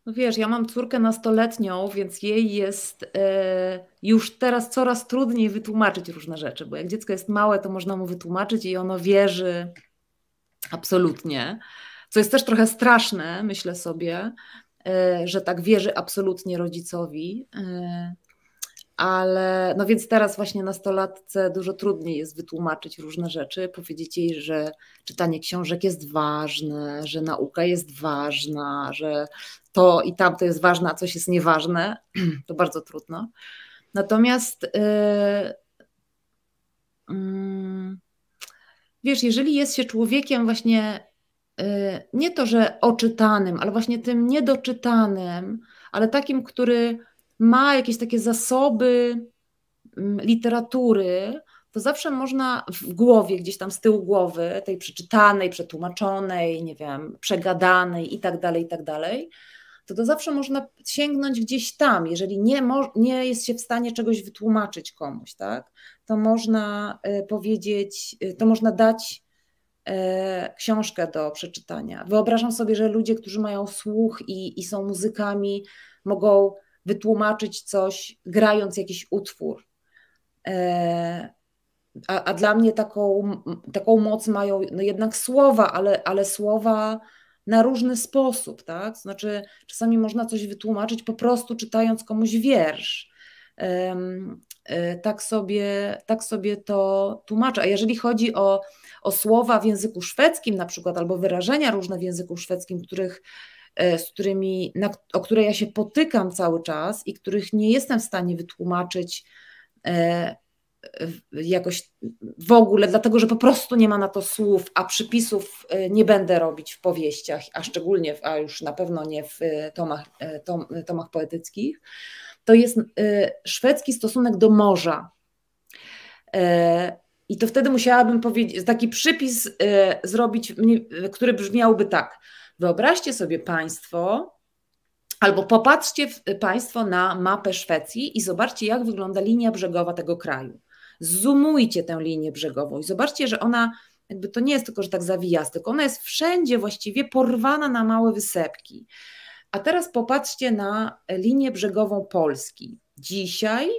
No wiesz, ja mam córkę nastoletnią, więc jej jest e, już teraz coraz trudniej wytłumaczyć różne rzeczy, bo jak dziecko jest małe, to można mu wytłumaczyć i ono wierzy absolutnie. Co jest też trochę straszne, myślę sobie, e, że tak wierzy absolutnie rodzicowi. E, ale no więc teraz właśnie nastolatce dużo trudniej jest wytłumaczyć różne rzeczy, powiedzieć jej, że czytanie książek jest ważne, że nauka jest ważna, że to i tamto jest ważne, a coś jest nieważne, [CLEARS THROAT] to bardzo trudno. Natomiast yy, yy, wiesz, jeżeli jest się człowiekiem właśnie yy, nie to, że oczytanym, ale właśnie tym niedoczytanym, ale takim, który ma jakieś takie zasoby mm, literatury, to zawsze można w głowie, gdzieś tam z tyłu głowy, tej przeczytanej, przetłumaczonej, nie wiem, przegadanej i tak dalej, i tak dalej, to to zawsze można sięgnąć gdzieś tam. Jeżeli nie, nie jest się w stanie czegoś wytłumaczyć komuś, tak, to można e, powiedzieć, e, to można dać e, książkę do przeczytania. Wyobrażam sobie, że ludzie, którzy mają słuch i, i są muzykami, mogą wytłumaczyć coś, grając jakiś utwór. E, a, a, dla mnie taką, taką moc mają no jednak słowa, ale, ale słowa na różny sposób, tak? Znaczy, czasami można coś wytłumaczyć po prostu czytając komuś wiersz. E, tak sobie, tak sobie to tłumaczę. A jeżeli chodzi o, o słowa w języku szwedzkim, na przykład, albo wyrażenia różne w języku szwedzkim, których E, z którymi, na, o które ja się potykam cały czas i których nie jestem w stanie wytłumaczyć e, jakoś w ogóle, dlatego że po prostu nie ma na to słów, a przypisów e, nie będę robić w powieściach, a szczególnie, a już na pewno nie w tomach, tom, tomach poetyckich, to jest szwedzki stosunek do morza. I to wtedy musiałabym powiedzieć, taki przypis zrobić, który brzmiałby tak. Wyobraźcie sobie Państwo, albo popatrzcie Państwo na mapę Szwecji i zobaczcie, jak wygląda linia brzegowa tego kraju. Zumujcie tę linię brzegową i zobaczcie, że ona jakby to nie jest tylko, że tak zawija, tylko ona jest wszędzie właściwie porwana na małe wysepki. A teraz popatrzcie na linię brzegową Polski dzisiaj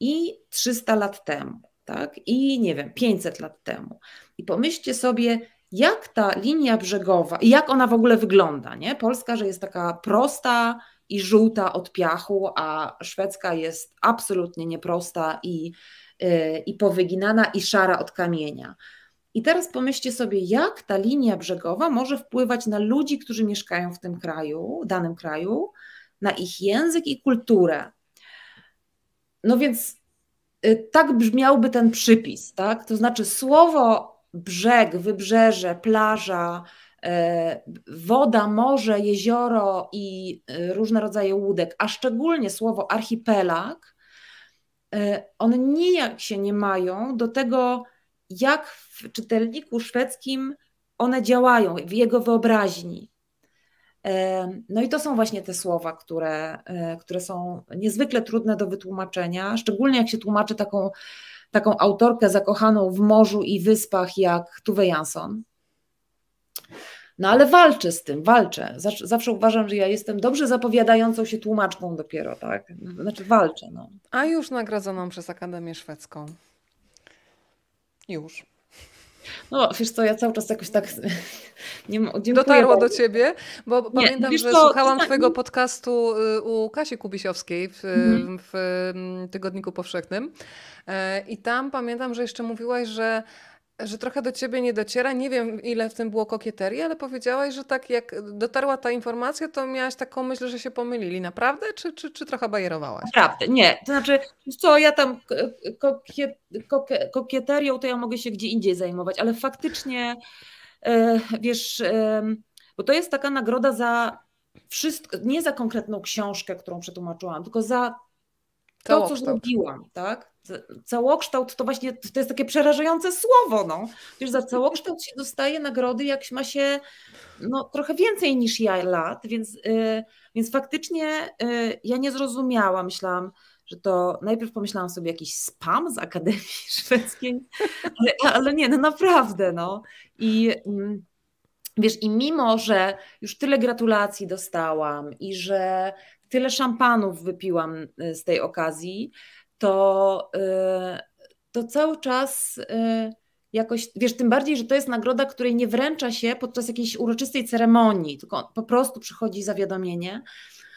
i 300 lat temu, tak? I nie wiem, 500 lat temu. I pomyślcie sobie, jak ta linia brzegowa, jak ona w ogóle wygląda, nie? Polska, że jest taka prosta i żółta od piachu, a szwedzka jest absolutnie nieprosta i, yy, i powyginana i szara od kamienia. I teraz pomyślcie sobie, jak ta linia brzegowa może wpływać na ludzi, którzy mieszkają w tym kraju, danym kraju, na ich język i kulturę. No więc y, tak brzmiałby ten przypis, tak? To znaczy słowo brzeg, wybrzeże, plaża, e, woda, morze, jezioro i e, różne rodzaje łódek, a szczególnie słowo archipelag, e, one nijak się nie mają do tego, jak w czytelniku szwedzkim one działają, w jego wyobraźni. No i to są właśnie te słowa, które, e, które są niezwykle trudne do wytłumaczenia, szczególnie jak się tłumaczy taką, taką autorkę zakochaną w morzu i wyspach jak Tuve Jansson. No ale walczę z tym, walczę. Zawsze, uważam, że ja jestem dobrze zapowiadającą się tłumaczką dopiero, tak? Znaczy walczę. No. A już nagrodzoną przez Akademię Szwedzką. Już. No wiesz co, ja cały czas jakoś tak [LAUGHS] nie ma, Dotarło bardzo. do ciebie, bo nie, pamiętam, że to, słuchałam to... Tak twojego podcastu y, u Kasi Kubisiowskiej w, y, mhm. w y, Tygodniku Powszechnym e, i tam pamiętam, że jeszcze mówiłaś, że że trochę do ciebie nie dociera. Nie wiem, ile w tym było kokieterii, ale powiedziałaś, że tak jak dotarła ta informacja, to miałaś taką myśl, że się pomylili. Naprawdę? Czy, czy, czy trochę bajerowałaś? Naprawdę, nie. To znaczy, co ja tam kokie, kokie, kokieterią, to ja mogę się gdzie indziej zajmować, ale faktycznie, e, wiesz, e, bo to jest taka nagroda za wszystko, nie za konkretną książkę, którą przetłumaczyłam, tylko za to, co zrobiłam, tak? całokształt to właśnie to jest takie przerażające słowo. No. Przecież za całokształt się dostaje nagrody, jak ma się no, trochę więcej niż ja lat, więc, yy, więc faktycznie yy, ja nie zrozumiałam, myślałam, że to najpierw pomyślałam sobie jakiś spam z Akademii [LAUGHS] Szwedzkiej, ale, ale nie, no naprawdę, no. I mm, wiesz, i mimo, że już tyle gratulacji dostałam i że tyle szampanów wypiłam y, z tej okazji, to, y, to cały czas y, jakoś, wiesz, tym bardziej, że to jest nagroda, której nie wręcza się podczas jakiejś uroczystej ceremonii, tylko po prostu przychodzi zawiadomienie.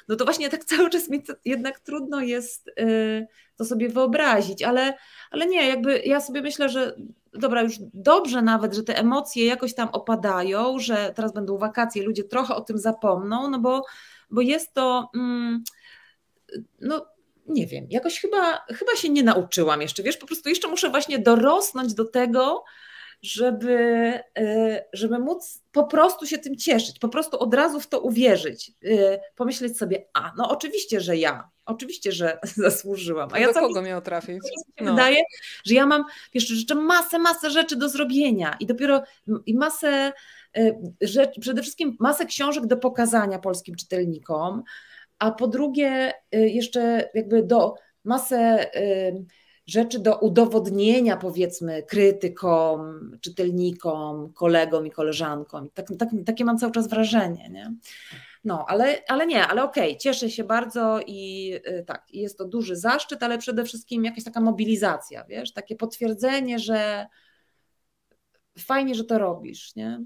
No to właśnie tak [LAUGHS] cały czas mi jednak trudno jest y, to sobie wyobrazić, ale, ale nie, jakby ja sobie myślę, że dobra, już dobrze nawet, że te emocje jakoś tam opadają, że teraz będą wakacje, ludzie trochę o tym zapomną, no bo, bo jest to. Mm, no, nie wiem, jakoś chyba, chyba się nie nauczyłam jeszcze, wiesz, po prostu jeszcze muszę właśnie dorosnąć do tego, żeby, e, żeby móc po prostu się tym cieszyć, po prostu od razu w to uwierzyć, e, pomyśleć sobie, a no oczywiście, że ja, oczywiście, że [LAUGHS] zasłużyłam. A ja do cały mi miał trafić? No. Wydaje, że ja mam wiesz, jeszcze masę, masę rzeczy do zrobienia i dopiero i masę e, rzecz, przede wszystkim masę książek do pokazania polskim czytelnikom, a po drugie y, jeszcze jakby do masę y, rzeczy do udowodnienia, powiedzmy, krytykom, czytelnikom, kolegom i koleżankom. Tak, tak, takie mam cały czas wrażenie. Nie? No, ale, ale nie, ale okej, okay, cieszę się bardzo i y, tak, jest to duży zaszczyt, ale przede wszystkim jakaś taka mobilizacja, wiesz, takie potwierdzenie, że fajnie, że to robisz, nie?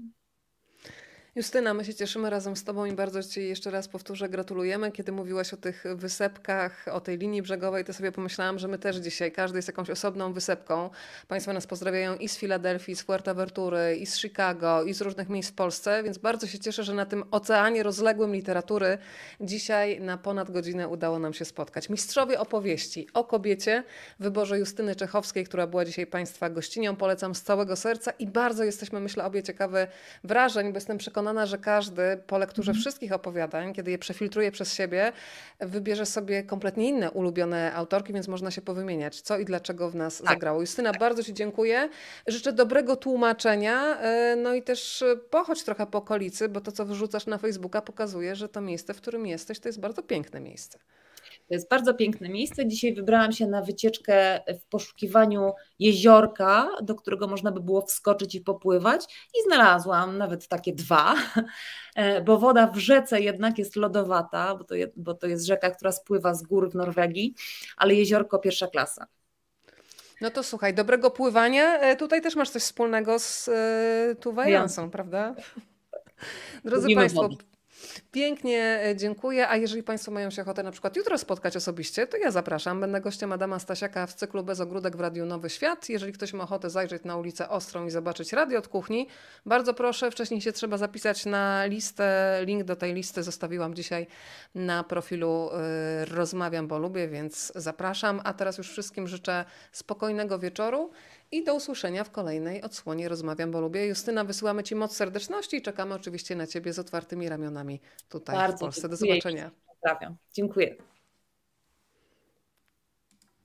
Justyna, my się cieszymy razem z Tobą i bardzo Ci jeszcze raz powtórzę, gratulujemy. Kiedy mówiłaś o tych wysepkach, o tej linii brzegowej, to sobie pomyślałam, że my też dzisiaj, każdy jest jakąś osobną wysepką. Państwo nas pozdrawiają i z Filadelfii, z Fuerteventury, i z Chicago, i z różnych miejsc w Polsce, więc bardzo się cieszę, że na tym oceanie rozległym literatury dzisiaj na ponad godzinę udało nam się spotkać. Mistrzowie opowieści o kobiecie, wyborze Justyny Czechowskiej, która była dzisiaj Państwa gościnią, polecam z całego serca i bardzo jesteśmy, myślę, obie ciekawe wrażeń, bo jestem przekonana, przekonana, że każdy po lekturze mhm. wszystkich opowiadań, kiedy je przefiltruje przez siebie, wybierze sobie kompletnie inne ulubione autorki, więc można się powymieniać, co i dlaczego w nas tak. zagrało. Justyna, tak. bardzo Ci dziękuję. Życzę dobrego tłumaczenia, e, no i też pochodź trochę po okolicy, bo to, co wyrzucasz na Facebooka, pokazuje, że to miejsce, w którym jesteś, to jest bardzo piękne miejsce. To jest bardzo piękne miejsce. Dzisiaj wybrałam się na wycieczkę w poszukiwaniu jeziorka, do którego można by było wskoczyć i popływać. I znalazłam nawet takie dwa, [LAUGHS] e, bo woda w rzece jednak jest lodowata, bo to, je, bo to jest rzeka, która spływa z gór w Norwegii, ale jeziorko pierwsza klasa. No to słuchaj, dobrego pływania. E, tutaj też masz coś wspólnego z y, e, Tuwajansą, prawda? [LAUGHS] Drodzy Państwo, Pięknie e, dziękuję, a jeżeli Państwo mają się ochotę na przykład jutro spotkać osobiście, to ja zapraszam. Będę gościem Adama Stasiaka w cyklu Bez Ogródek w Radiu Nowy Świat. Jeżeli ktoś ma ochotę zajrzeć na ulicę Ostrą i zobaczyć radio od kuchni, bardzo proszę, wcześniej się trzeba zapisać na listę. Link do tej listy zostawiłam dzisiaj na profilu e, Rozmawiam, bo lubię, więc zapraszam. A teraz już wszystkim życzę spokojnego wieczoru i do usłyszenia w kolejnej odsłonie Rozmawiam, bo lubię. Justyna, wysyłamy Ci moc serdeczności i czekamy oczywiście na Ciebie z otwartymi ramionami tutaj Bardzo w Polsce. Do zobaczenia. Dziękuję. Dziękuję.